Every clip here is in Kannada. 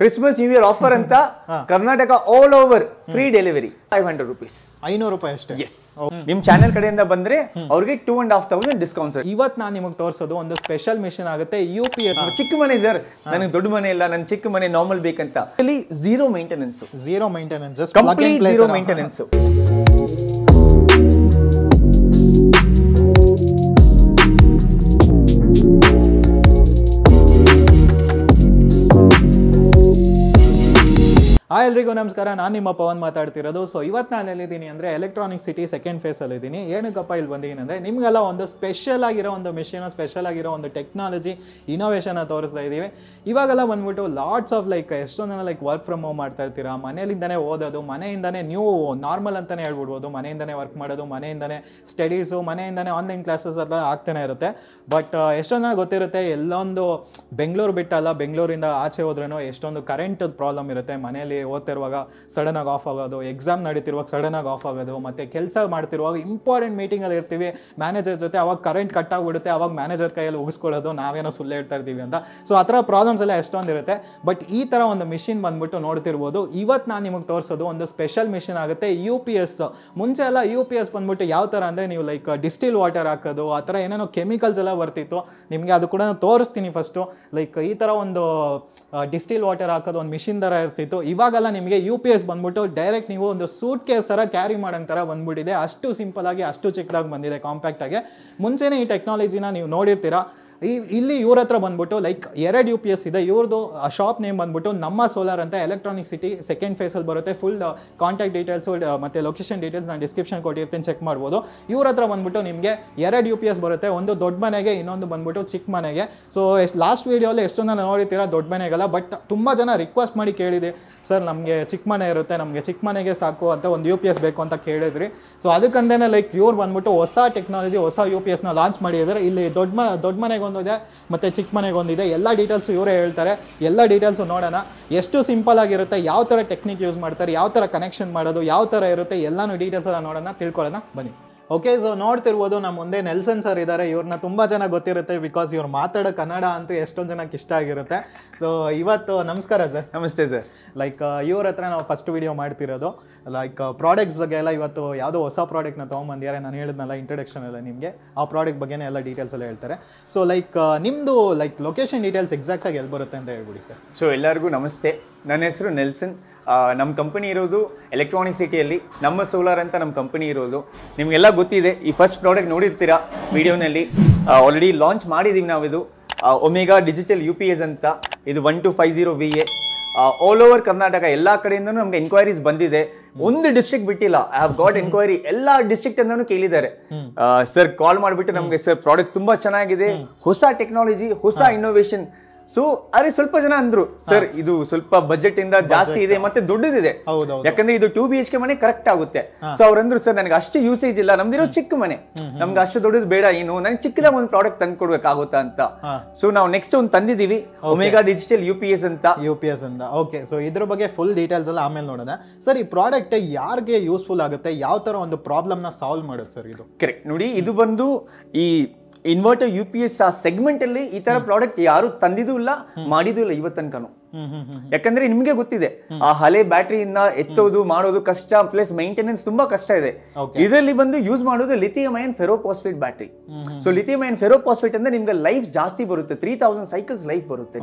ಕ್ರಿಸ್ಮಸ್ ನ್ಯೂ ಇಯರ್ ಆಫರ್ ಅಂತ Karnataka all over free delivery five hundred rupees ಐನೂರು ರೂಪಾಯಿ ಅಷ್ಟೇ ಎಸ್ ನಿಮ್ ಚಾನೆಲ್ ಕಡೆಯಿಂದ ಬಂದ್ರೆ ಅವ್ರಿಗೆ two and half thousand discount ಇವತ್ ನಾನ್ ನಿಮಗ್ ತೋರಿಸೋದು ಒಂದು ಸ್ಪೆಷಲ್ ಮಿಷನ್ ಆಗುತ್ತೆ ಯು ಪಿ ಚಿಕ್ಕ ಮನೆ ಸರ್ ನನಗೆ ದೊಡ್ಡ ಮನೆ ಇಲ್ಲ ನನ್ನ ಚಿಕ್ಕ ಮನೆ ನಾರ್ಮಲ್ ಬೇಕಂತ zero maintenance zero maintenance complete maintenance ಆ ಎಲ್ರಿಗೂ ನಮಸ್ಕಾರ ನಾನು ನಿಮ್ಮ ಪವನ್ ಮಾತಾಡ್ತಿರೋದು ಸೊ ಇವತ್ತು ನಾನು ಎಲ್ಲಿದ್ದೀನಿ ಅಂದರೆ ಎಲೆಕ್ಟ್ರಾನಿಕ್ ಸಿಟಿ ಸೆಕೆಂಡ್ ಫೇಸಲ್ಲಿದ್ದೀನಿ ಏನಕ್ಕಪ್ಪ ಇಲ್ಲಿ ಬಂದಿದ್ದೀನಿ ಅಂದರೆ ನಿಮಗೆಲ್ಲ ಒಂದು ಸ್ಪೆಷಲ್ ಆಗಿರೋ ಒಂದು ಮಿಷಿನ ಸ್ಪೆಷಲ್ ಆಗಿರೋ ಒಂದು ಟೆಕ್ನಾಲಜಿ ಇನೋವೇಷನ್ನ ತೋರಿಸ್ತಾ ಇದ್ದೀವಿ ಇವಾಗೆಲ್ಲ ಬಂದ್ಬಿಟ್ಟು ಲಾಟ್ಸ್ ಆಫ್ ಲೈಕ್ ಜನ ಲೈಕ್ ವರ್ಕ್ ಫ್ರಮ್ ಹೋಮ್ ಮಾಡ್ತಾ ಇರ್ತೀರಾ ಮನೆಯಿಂದನೇ ಓದೋದು ಮನೆಯಿಂದನೇ ನ್ಯೂ ನಾರ್ಮಲ್ ಅಂತಲೇ ಹೇಳ್ಬಿಡ್ಬೋದು ಮನೆಯಿಂದನೇ ವರ್ಕ್ ಮಾಡೋದು ಮನೆಯಿಂದನೇ ಸ್ಟಡೀಸು ಮನೆಯಿಂದನೇ ಆನ್ಲೈನ್ ಕ್ಲಾಸಸ್ ಎಲ್ಲ ಆಗ್ತಾನೆ ಇರುತ್ತೆ ಬಟ್ ಜನ ಗೊತ್ತಿರುತ್ತೆ ಎಲ್ಲೊಂದು ಬೆಂಗಳೂರು ಬಿಟ್ಟಲ್ಲ ಬೆಂಗಳೂರಿಂದ ಆಚೆ ಹೋದ್ರೂ ಎಷ್ಟೊಂದು ಕರೆಂಟ್ ಪ್ರಾಬ್ಲಮ್ ಇರುತ್ತೆ ಮನೆಯಲ್ಲಿ ಓದ್ತಿರುವಾಗ ಸಡನ್ ಆಗಿ ಆಫ್ ಆಗೋದು ಎಕ್ಸಾಮ್ ನಡೀತಿರುವಾಗ ಆಗಿ ಆಫ್ ಆಗೋದು ಮತ್ತು ಕೆಲಸ ಮಾಡ್ತಿರುವಾಗ ಇಂಪಾರ್ಟೆಂಟ್ ಮೀಟಿಂಗಲ್ಲಿ ಇರ್ತೀವಿ ಮ್ಯಾನೇಜರ್ ಜೊತೆ ಅವಾಗ ಕರೆಂಟ್ ಕಟ್ ಆಗಿಬಿಡುತ್ತೆ ಅವಾಗ ಮ್ಯಾನೇಜರ್ ಕೈಯಲ್ಲಿ ಉಗಿಸ್ಕೊಳ್ಳೋದು ನಾವೇನೋ ಸುಳ್ಳು ಹೇಳ್ತಾ ಇರ್ತೀವಿ ಅಂತ ಸೊ ಆ ಥರ ಪ್ರಾಬ್ಲಮ್ಸ್ ಎಲ್ಲ ಎಷ್ಟೊಂದು ಇರುತ್ತೆ ಬಟ್ ಈ ಥರ ಒಂದು ಮಿಷಿನ್ ಬಂದ್ಬಿಟ್ಟು ನೋಡ್ತಿರ್ಬೋದು ಇವತ್ತು ನಾನು ನಿಮಗೆ ತೋರಿಸೋದು ಒಂದು ಸ್ಪೆಷಲ್ ಮಿಷಿನ್ ಆಗುತ್ತೆ ಯು ಪಿ ಎಸ್ ಮುಂಚೆ ಎಲ್ಲ ಯು ಪಿ ಎಸ್ ಬಂದ್ಬಿಟ್ಟು ಯಾವ ಥರ ಅಂದರೆ ನೀವು ಲೈಕ್ ಡಿಸ್ಟಿಲ್ ವಾಟರ್ ಹಾಕೋದು ಆ ಥರ ಏನೇನೋ ಕೆಮಿಕಲ್ಸ್ ಎಲ್ಲ ಬರ್ತಿತ್ತು ನಿಮಗೆ ಅದು ಕೂಡ ತೋರಿಸ್ತೀನಿ ಫಸ್ಟು ಲೈಕ್ ಈ ಥರ ಒಂದು ಡಿಸ್ಟಿಲ್ ವಾಟರ್ ಹಾಕೋದು ಒಂದು ಮಿಷಿನ್ ಥರ ಇರ್ತಿತ್ತು ಇವಾಗೆಲ್ಲ ನಿಮಗೆ ಯು ಪಿ ಎಸ್ ಬಂದ್ಬಿಟ್ಟು ಡೈರೆಕ್ಟ್ ನೀವು ಒಂದು ಸೂಟ್ ಕೇಸ್ ಥರ ಕ್ಯಾರಿ ಮಾಡೋಂಗೆ ಥರ ಬಂದ್ಬಿಟ್ಟಿದೆ ಅಷ್ಟು ಸಿಂಪಲ್ ಆಗಿ ಅಷ್ಟು ಚಿಕ್ಕದಾಗಿ ಬಂದಿದೆ ಕಾಂಪ್ಯಾಕ್ಟಾಗಿ ಮುಂಚೆನೇ ಈ ಟೆಕ್ನಾಲಜಿನ ನೀವು ನೋಡಿರ್ತೀರಾ ಈ ಇಲ್ಲಿ ಇವ್ರ ಹತ್ರ ಬಂದ್ಬಿಟ್ಟು ಲೈಕ್ ಎರಡು ಯು ಪಿ ಎಸ್ ಇದೆ ಇವ್ರದ್ದು ಶಾಪ್ ನೇಮ್ ಬಂದ್ಬಿಟ್ಟು ನಮ್ಮ ಸೋಲಾರ್ ಅಂತ ಎಲೆಕ್ಟ್ರಾನಿಕ್ ಸಿಟಿ ಸೆಕೆಂಡ್ ಫೇಸಲ್ಲಿ ಬರುತ್ತೆ ಫುಲ್ ಕಾಂಟ್ಯಾಕ್ಟ್ ಡೀಟೇಲ್ಸು ಮತ್ತು ಲೊಕೇಶನ್ ಡೀಟೇಲ್ಸ್ ನಾನು ಡಿಸ್ಕ್ರಿಪ್ಷನ್ ಕೊಟ್ಟಿರ್ತೀನಿ ಚೆಕ್ ಮಾಡ್ಬೋದು ಇವ್ರ ಹತ್ರ ಬಂದ್ಬಿಟ್ಟು ನಿಮಗೆ ಎರಡು ಯು ಪಿ ಎಸ್ ಬರುತ್ತೆ ಒಂದು ದೊಡ್ಡ ಮನೆಗೆ ಇನ್ನೊಂದು ಬಂದ್ಬಿಟ್ಟು ಚಿಕ್ಕ ಮನೆಗೆ ಸೊ ಎಷ್ಟು ಲಾಸ್ಟ್ ವೀಡಿಯೋಲಿ ಎಷ್ಟೊಂದು ನೋಡಿರ್ತೀರ ದೊಡ್ಡ ಮನೆಗೆಲ್ಲ ಬಟ್ ತುಂಬ ಜನ ರಿಕ್ವೆಸ್ಟ್ ಮಾಡಿ ಕೇಳಿದೆ ಸರ್ ನಮಗೆ ಚಿಕ್ಕ ಮನೆ ಇರುತ್ತೆ ನಮಗೆ ಚಿಕ್ಕ ಮನೆಗೆ ಸಾಕು ಅಂತ ಒಂದು ಯು ಪಿ ಎಸ್ ಬೇಕು ಅಂತ ಕೇಳಿದ್ರಿ ಸೊ ಅದಕ್ಕಂದೇ ಲೈಕ್ ಇವ್ರು ಬಂದ್ಬಿಟ್ಟು ಹೊಸ ಟೆಕ್ನಾಲಜಿ ಹೊಸ ಯು ಪಿ ಎಸ್ನ ಲಾಂಚ್ ಮಾಡಿದ್ರೆ ಇಲ್ಲಿ ದೊಡ್ಡ ಮ ದೊಡ್ಡ ಮನೆಗೆ ಇದೆ ಮತ್ತೆ ಚಿಕ್ಕ ಇದೆ ಎಲ್ಲ ಡೀಟೇಲ್ಸ್ ಇವರೇ ಹೇಳ್ತಾರೆ ಎಲ್ಲ ಡೀಟೇಲ್ಸ್ ನೋಡೋಣ ಎಷ್ಟು ಸಿಂಪಲ್ ಆಗಿರುತ್ತೆ ಯಾವ ಥರ ಟೆಕ್ನಿಕ್ ಯೂಸ್ ಮಾಡ್ತಾರೆ ಯಾವ ಥರ ಕನೆಕ್ಷನ್ ಮಾಡೋದು ಯಾವ ಥರ ಇರುತ್ತೆ ಎಲ್ಲಾನು ಡೀಟೇಲ್ಸ್ ಎಲ್ಲ ನೋಡೋಣ ತಿಳ್ಕೊಳ್ಳೋಣ ಬನ್ನಿ ಓಕೆ ಸೊ ನೋಡ್ತಿರ್ಬೋದು ನಮ್ಮ ಮುಂದೆ ನೆಲ್ಸನ್ ಸರ್ ಇದ್ದಾರೆ ಇವ್ರನ್ನ ತುಂಬ ಜನ ಗೊತ್ತಿರುತ್ತೆ ಬಿಕಾಸ್ ಇವ್ರು ಮಾತಾಡೋ ಕನ್ನಡ ಅಂತೂ ಎಷ್ಟೊಂದು ಜನಕ್ಕೆ ಇಷ್ಟ ಆಗಿರುತ್ತೆ ಸೊ ಇವತ್ತು ನಮಸ್ಕಾರ ಸರ್ ನಮಸ್ತೆ ಸರ್ ಲೈಕ್ ಇವ್ರ ಹತ್ರ ನಾವು ಫಸ್ಟ್ ವಿಡಿಯೋ ಮಾಡ್ತಿರೋದು ಲೈಕ್ ಪ್ರಾಡಕ್ಟ್ uh, ಬಗ್ಗೆ ಎಲ್ಲ ಇವತ್ತು ಯಾವುದೋ ಹೊಸ ಪ್ರಾಡಕ್ಟ್ನ ತೊಗೊಂಬಂದಿದ್ದಾರೆ ನಾನು ಹೇಳಿದ್ನಲ್ಲ ಇಂಟ್ರಡಕ್ಷನ್ ಎಲ್ಲ ನಿಮಗೆ ಆ ಪ್ರಾಡಕ್ಟ್ ಬಗ್ಗೆನೇ ಎಲ್ಲ ಡೀಟೇಲ್ಸ್ ಎಲ್ಲ ಹೇಳ್ತಾರೆ ಸೊ ಲೈಕ್ ನಿಮ್ಮದು ಲೈಕ್ ಲೊಕೇಶನ್ ಡೀಟೇಲ್ಸ್ ಎಕ್ಸಾಕ್ಟಾಗಿ ಎಲ್ಲಿ ಬರುತ್ತೆ ಅಂತ ಹೇಳ್ಬಿಡಿ ಸರ್ ಸೊ ಎಲ್ಲರಿಗೂ ನಮಸ್ತೆ ನನ್ನ ಹೆಸರು ನೆಲ್ಸನ್ ನಮ್ಮ ಕಂಪನಿ ಇರೋದು ಎಲೆಕ್ಟ್ರಾನಿಕ್ ಸಿಟಿಯಲ್ಲಿ ನಮ್ಮ ಸೋಲಾರ್ ಅಂತ ನಮ್ಮ ಕಂಪನಿ ಇರೋದು ನಿಮಗೆಲ್ಲ ಗೊತ್ತಿದೆ ಈ ಫಸ್ಟ್ ಪ್ರಾಡಕ್ಟ್ ನೋಡಿರ್ತೀರಾ ವಿಡಿಯೋನಲ್ಲಿ ಆಲ್ರೆಡಿ ಲಾಂಚ್ ಮಾಡಿದ್ದೀವಿ ನಾವಿದು Omega digital U P S ಅಂತ ಇದು one two five zero V A all over Karnataka ಎಲ್ಲ ಕಡೆಯಿಂದ ನಮ್ಗೆ ಎನ್ಕ್ವೈರೀಸ್ ಬಂದಿದೆ ಒಂದು ಡಿಸ್ಟ್ರಿಕ್ಟ್ ಬಿಟ್ಟಿಲ್ಲ ಐ ಹ್ಯಾವ್ ಗಾಟ್ ಎನ್ಕ್ವೈರಿ ಎಲ್ಲ ಡಿಸ್ಟ್ರಿಕ್ಟ್ ಅಂದ್ರೂ ಕೇಳಿದ್ದಾರೆ ಸರ್ ಕಾಲ್ ಮಾಡಿಬಿಟ್ಟು ನಮಗೆ ಸರ್ ಪ್ರಾಡಕ್ಟ್ ತುಂಬಾ ಚೆನ್ನಾಗಿದೆ ಹೊಸ ಟೆಕ್ನಾಲಜಿ ಹೊಸ ಇನ್ನೋವೇಶನ್ ಸೊ ಅರೆ ಸ್ವಲ್ಪ ಜನ ಅಂದ್ರು ಸರ್ ಇದು ಸ್ವಲ್ಪ ಬಜೆಟ್ ಇಂದ ಜಾಸ್ತಿ ಇದೆ ಮತ್ತೆ ದೊಡ್ಡದಿದೆ ಯಾಕಂದ್ರೆ ಇದು ಟೂ ಬಿ ಎಚ್ ಕೆ ಮನೆ ಕರೆಕ್ಟ್ ಆಗುತ್ತೆ ಸೊ ಅವ್ರಂದ್ರು ಸರ್ ನನಗೆ ಅಷ್ಟು ಯೂಸೇಜ್ ಇಲ್ಲ ನಮ್ದಿರೋ ಚಿಕ್ಕ ಮನೆ ನಮ್ಗೆ ಅಷ್ಟು ದೊಡ್ಡದು ಬೇಡ ಏನು ನನಗೆ ಚಿಕ್ಕದಾಗ ಒಂದು ಪ್ರಾಡಕ್ಟ್ ತಂದು ಕೊಡ್ಬೇಕಾಗುತ್ತಾ ಅಂತ ಸೊ ನಾವು ನೆಕ್ಸ್ಟ್ ಒಂದು ತಂದಿದೀವಿ Omega digital U P S ಅಂತ ಯು ಪಿ ಎಸ್ ಅಂತ ಓಕೆ ಸೊ ಇದ್ರ ಬಗ್ಗೆ ಫುಲ್ ಡೀಟೇಲ್ಸ್ ಎಲ್ಲ ಆಮೇಲೆ ನೋಡೋಣ ಸರ್ ಈ ಪ್ರಾಡಕ್ಟ್ ಯಾರಿಗೆ ಯೂಸ್ಫುಲ್ ಆಗುತ್ತೆ ಯಾವ ತರ ಒಂದು ಪ್ರಾಬ್ಲಮ್ ನ ಸಾಲ್ವ್ ಮಾಡೋದು ಸರ್ ಇದು ಕರೆಕ್ಟ್ ನೋಡಿ ಇದು ಬಂದು ಈ ಇನ್ವರ್ಟರ್ ಯು ಪಿ ಎಸ್ ಆ ಸೆಗ್ಮೆಂಟ್ ಅಲ್ಲಿ ಈ ತರ ಪ್ರಾಡಕ್ಟ್ ಯಾರು ತಂದಿದೂ ಇಲ್ಲ ಮಾಡಿದೂ ಇಲ್ಲ ಇವತ್ತನಕನು ಯಾಕಂದ್ರೆ ನಿಮ್ಗೆ ಗೊತ್ತಿದೆ ಆ ಹಳೆ ಬ್ಯಾಟ್ರಿಯಿಂದ ಎತ್ತೋದು ಮಾಡೋದು ಕಷ್ಟ ಪ್ಲಸ್ ಮೈಂಟೆನೆನ್ಸ್ ತುಂಬಾ ಕಷ್ಟ ಇದೆ ಇದರಲ್ಲಿ ಬಂದು ಯೂಸ್ ಮಾಡೋದು lithium ion ferrophosphate battery so lithium ion ferrophosphate ಅಂದ್ರೆ ನಿಮ್ಗೆ ಲೈಫ್ ಜಾಸ್ತಿ ಬರುತ್ತೆ ತ್ರೀ ತೌಸಂಡ್ ಸೈಕಲ್ಸ್ ಲೈಫ್ ಬರುತ್ತೆ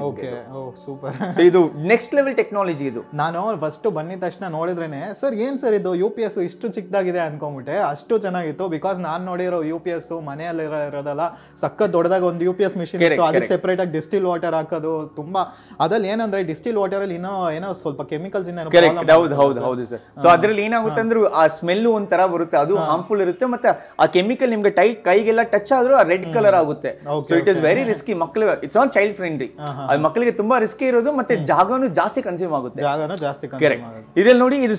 ಸೂಪರ್ ಇದು ನೆಕ್ಸ್ಟ್ ಲೆವೆಲ್ ಟೆಕ್ನಾಲಜಿ ಇದು ನಾನು ಫಸ್ಟ್ ಬಂದಿದ ತಕ್ಷಣ ನೋಡಿದ್ರೇನೆ ಸರ್ ಏನ್ ಸರ್ ಇದು ಯು ಪಿ ಎಸ್ ಇಷ್ಟು ಚಿಕ್ಕದಾಗಿದೆ ಅನ್ಕೊಂಡ್ಬಿಟ್ಟೆ ಅಷ್ಟು ಚೆನ್ನಾಗಿತ್ತು ಬಿಕಾಸ್ ನಾನ್ ನೋಡಿರೋ ಯು ಪಿ ಎಸ್ ಮನೆಯಲ್ಲಿ ಇರೋದಲ್ಲ ಸಕ್ಕ ದೊಡ್ಡದಾಗ ಒಂದು ಯು ಪಿ ಎಸ್ ಮಿಷಿನ್ ಇತ್ತು ಅದಕ್ಕೆ ಸೆಪರೇಟ್ ಆಗಿ ಡಿಸ್ಟಿಲ್ ವಾಟರ್ ಹಾಕೋದು ತುಂಬಾ ಅದ್ರಲ್ಲಿ ಏನಂದ್ರೆ ಡಿಸ್ಟಿಲ್ ವಾಟರ್ ಅಲ್ಲಿ ಏನೋ ಏನೋ ಸ್ವಲ್ಪ ಕೆಮಿಕಲ್ಸ್ ಇಂದ ಹೌದು ಹೌದು ಹೌದು ಸರ್ ಸೊ ಅದ್ರಲ್ಲಿ ಏನಾಗುತ್ತೆ ಅಂದ್ರೆ ಆ ಸ್ಮೆಲ್ ಒಂಥರ ಬರುತ್ತೆ ಅದು ಹಾರ್ಮ್ಫುಲ್ ಇರುತ್ತೆ ಮತ್ತೆ ಆ ಕೆಮಿಕಲ್ ನಿಮ್ಗೆ ಟೈ ಕೈಗೆಲ್ಲ ಟಚ್ ಆದ್ರೂ ಆ ರೆಡ್ ಕಲರ್ ಆಗುತ್ತೆ so it is very risky ಮಕ್ಕಳು ಇಟ್ಸ್ ನಾಟ್ ಚೈಲ್ಡ್ ಫ್ರೆಂಡ್ಲಿ ಅದು ಮಕ್ಕಳಿಗೆ ತುಂಬಾ ರಿಸ್ಕಿ ಇರೋದು ಮತ್ತೆ ಜಾಗನು ಜಾಸ್ತಿ ಕನ್ಸ್ಯೂಮ್ ಆಗುತ್ತೆ ಜಾಗನು ಜಾಸ್ತಿ ಇದ್ರಲ್ಲಿ ನೋಡಿ ಇದು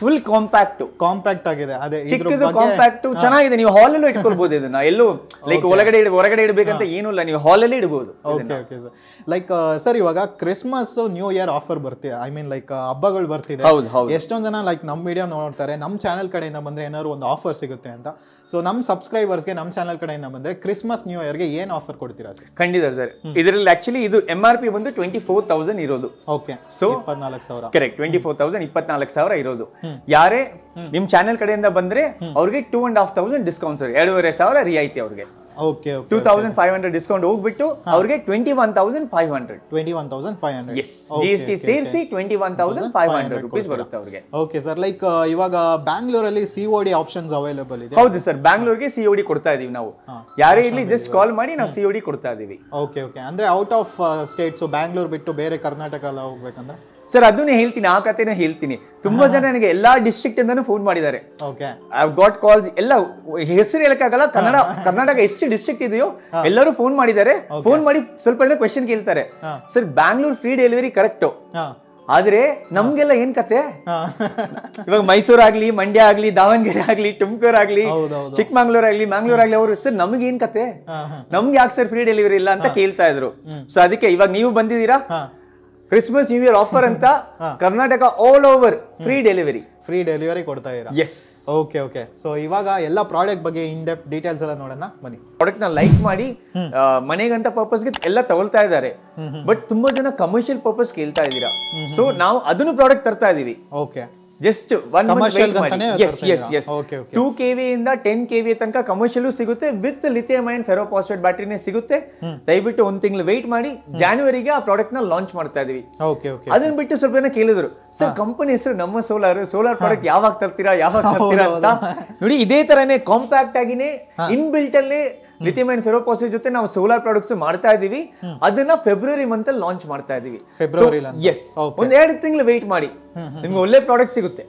ಫುಲ್ ಕಾಂಪ್ಯಾಕ್ಟ್ ಕಾಂಪ್ಯಾಕ್ಟ್ ಆಗಿದೆ ಅದೇ ಚಿಕ್ಕದು ಕಾಂಪ್ಯಾಕ್ಟ್ ಚೆನ್ನಾಗಿದೆ ನೀವು ಹಾಲ್ ಅಲ್ಲೂ ಇಟ್ಕೊಳ್ಬಹುದು ಇದನ್ನ ಎಲ್ಲೂ ಲೈಕ್ ಒಳಗಡೆ ಹೊರಗಡೆ ಇಡಬೇಕಂತ ಏನೂ ಇಲ್ಲ ನೀವು ಹಾಲ್ ಅಲ್ಲಿ ಇಡಬಹುದು okay okay sir like sir ಇವಾಗ ಕ್ರಿಸ್ಮಸ್ ನ್ಯೂ ಇಯರ್ ಆಫರ್ ಬರ್ತಿದೆ ಐ ಮೀನ್ ಲೈಕ್ ಹಬ್ಬಗಳು ಬರ್ತಿದೆ ಎಷ್ಟೊಂದ್ ಜನ ಲೈಕ್ ನಮ್ಮ ವಿಡಿಯೋ ನೋಡ್ತಾರೆ ನಮ್ಮ ಚಾನಲ್ ಕಡೆಯಿಂದ ಬಂದ್ರೆ ಏನಾದ್ರು ಒಂದು ಆಫರ್ ಸಿಗುತ್ತೆ ಅಂತ ಸೊ ನಮ್ಮ ಸಬ್ಸ್ಕ್ರೈಬರ್ಸ್ಗೆ ನಮ್ಮ ಚಾನಲ್ ಕಡೆಯಿಂದ ಬಂದ್ರೆ ಕ್ರಿಸ್ಮಸ್ ನ್ಯೂ ಗೆ ಏನ್ ಆಫರ್ ಕೊಡ್ತೀರಾ ಸರ್ ಖಂಡಿತ ಸರ್ ಇದರಲ್ಲಿ ಆಕ್ಚುಲಿ ಇದು ಎಮ್ ಆರ್ ಪಿ ಬಂದು ಟ್ವೆಂಟಿ ಫೋರ್ ತೌಸಂಡ್ ಇರೋದು ಓಕೆ ಸೊ ಇಪ್ಪತ್ನಾಲ್ಕು ಸಾವಿರ ಕರೆಕ್ಟ್ ಟ್ವೆಂಟಿ ಫೋರ್ ತೌಸಂಡ್ ಇಪ್ಪತ್ನಾಲ್ಕು ಸಾವಿರ ಇರೋದು ಯಾರೇ ನಿಮ್ ಚಾನೆಲ್ ಕಡೆಯಿಂದ ಬಂದ್ರೆ ಅವ್ರಿಗೆ two and half thousand discount sir ಎರಡೂವರೆ ಸಾವಿರ ರಿಯಾಯಿತಿ ಅವ್ರಿಗೆ okay two thousand five hundred discount ಹೋಗ್ಬಿಟ್ಟು ಅವ್ರಿಗೆ twenty one thousand five hundred twenty one thousand five hundred yes G S T ಸೇರಿಸಿ twenty one thousand five hundred rupees ಬರುತ್ತೆ ಅವ್ರಿಗೆ ಓಕೆ ಸರ್ ಲೈಕ್ ಇವಾಗ ಬ್ಯಾಂಗ್ಳೂರಲ್ಲಿ ಸಿ ಆಪ್ಷನ್ಸ್ ಅವೈಲೇಬಲ್ ಇದೆ ಹೌದು ಸರ್ ಬ್ಯಾಂಗ್ಳೂರ್ಗೆ ಸಿ ಕೊಡ್ತಾ ಇದೀವಿ ನಾವು ಯಾರೇ ಇಲ್ಲಿ ಜಸ್ಟ್ ಕಾಲ್ ಮಾಡಿ ನಾವು ಸಿ ಡಿ ಕೊಡ್ತಾ ಇದೀವಿ ಓಕೆ ಓಕೆ ಅಂದ್ರೆ ಔಟ್ ಆಫ್ ಸ್ಟೇಟ್ಸ್ ಬ್ಯಾಂಗ್ಳೂರ್ ಬಿಟ್ಟು ಬೇರೆ ಕರ್ನಾಟಕ ಎಲ್ಲ ಹೋಗ್ಬೇಕಂದ್ರೆ ಸರ್ ಅದನ್ನೇ ಹೇಳ್ತೀನಿ ಆ ಕಥೆನೂ ಹೇಳ್ತೀನಿ ತುಂಬಾ ಜನ ನನಗೆ ಎಲ್ಲಾ ಡಿಸ್ಟ್ರಿಕ್ಟ್ ಇಂದಾನು ಫೋನ್ ಮಾಡಿದ್ದಾರೆ ಗಾಟ್ ಕಾಲ್ಸ್ ಎಲ್ಲ ಹೆಸರು ಹೇಳಕ್ಕಾಗಲ್ಲ ಕನ್ನಡ ಕರ್ನಾಟಕ ಎಷ್ಟು ಡಿಸ್ಟ್ರಿಕ್ಟ್ ಇದೆಯೋ ಎಲ್ಲರೂ ಫೋನ್ ಮಾಡಿದ್ದಾರೆ ಫೋನ್ ಮಾಡಿ ಸ್ವಲ್ಪ ಜನ ಕ್ವೆಶನ್ ಕೇಳ್ತಾರೆ sir Bangalore free delivery correct ಆದ್ರೆ ನಮ್ಗೆಲ್ಲ ಏನ್ ಕತೆ ಇವಾಗ ಮೈಸೂರ್ ಆಗ್ಲಿ ಮಂಡ್ಯ ಆಗ್ಲಿ ದಾವಣಗೆರೆ ಆಗ್ಲಿ ತುಮಕೂರ್ ಆಗ್ಲಿ ಚಿಕ್ಕಮಂಗ್ಳೂರ್ ಆಗ್ಲಿ ಮ್ಯಾಂಗ್ಳೂರ್ ಆಗ್ಲಿ ಅವರು ಸರ್ ನಮ್ಗೆ ಏನ್ ಕತೆ ನಮ್ಗೆ ಯಾಕೆ ಸರ್ ಫ್ರೀ ಡೆಲಿವರಿ ಇಲ್ಲ ಅಂತ ಕೇಳ್ತಾ ಇದ್ರು ಸೊ ಅದಕ್ಕೆ ಇವಾಗ ನೀವು ಬಂದಿದ್ದೀರಾ ಕ್ರಿಸ್ಮಸ್ ನ್ಯೂ ಇಯರ್ ಆಫರ್ ಅಂತ Karnataka all over free delivery free delivery ಕೊಡ್ತಾ ಇದ್ದೀರಾ ಎಸ್ ಓಕೆ ಓಕೆ ಸೊ ಇವಾಗ ಎಲ್ಲ ಪ್ರಾಡಕ್ಟ್ ಬಗ್ಗೆ ಇನ್ ಡೆಪ್ ಡೀಟೇಲ್ಸ್ ಎಲ್ಲ ನೋಡೋಣ ಬನ್ನಿ ಪ್ರಾಡಕ್ಟ್ ನ ಲೈಕ್ ಮಾಡಿ ಮನೆಗಂತ ಗೆ ಎಲ್ಲ ತಗೊಳ್ತಾ ಇದ್ದಾರೆ ಬಟ್ ತುಂಬಾ ಜನ ಕಮರ್ಷಿಯಲ್ ಪರ್ಪಸ್ ಕೇಳ್ತಾ ಇದ್ದೀರಾ ಸೊ ನಾವು ಅದನ್ನು ಪ್ರಾಡಕ್ಟ್ ತರ್ತಾ ಇದೀವಿ okay just one yes yes yes two K ಇಂದ ಟೆನ್ ಕೆವಿ ತನಕ ಕಮರ್ಷಿಯಲ್ ಸಿಗುತ್ತೆ ವಿತ್ ಲಿಥಿಯಂ ಐನ್ ಫೆರೋಪಾಸ್ಟೆಡ್ ಬ್ಯಾಟ್ರಿನೇ ಸಿಗುತ್ತೆ ದಯವಿಟ್ಟು ಒಂದ್ ತಿಂಗಳು ವೆಯ್ಟ್ ಮಾಡಿ ಜಾನುವರಿಗೆ ಆ ಪ್ರಾಡಕ್ಟ್ ನ ಲಾಂಚ್ ಮಾಡ್ತಾ ಇದೀವಿ ಅದನ್ನ ಬಿಟ್ಟು ಸ್ವಲ್ಪ ಜನ ಕೇಳಿದ್ರು ಸರ್ ಕಂಪನಿ ಹೆಸರು ನಮ್ಮ ಸೋಲಾರ್ ಸೋಲಾರ್ ಪ್ರಾಡಕ್ಟ್ ಯಾವಾಗ ತರ್ತೀರಾ ಯಾವಾಗ ತರ್ತೀರಾ ಅಂತ ನೋಡಿ ಇದೇ ತರನೇ ಕಾಂಪ್ಯಾಕ್ಟ್ ಆಗಿನೇ ಇನ್ ಬಿಲ್ಟ್ ಅಲ್ಲಿ ಲಿಥಿಯಂ ಅಂಡ್ ಫೆರೋಪೋಸಿ ಜೊತೆ ನಾವು ಸೋಲಾರ್ ಪ್ರಾಡಕ್ಟ್ಸ್ ಮಾಡ್ತಾ ಇದೀವಿ ಅದನ್ನ ಫೆಬ್ರವರಿ ಮಂತ್ ಅಲ್ಲಿ ಲಾಂಚ್ ಮಾಡ್ತಾ ಇದೀವಿ ಫೆಬ್ರವರಿ ಎಸ್ ಒಂದ್ ಎರಡು ತಿಂಗಳು ವೆಯ್ಟ್ ಮಾಡಿ ನಿಮ್ಗೆ ಒಳ್ಳೆ ಪ್ರಾಡಕ್ಟ್ ಸಿಗುತ್ತೆ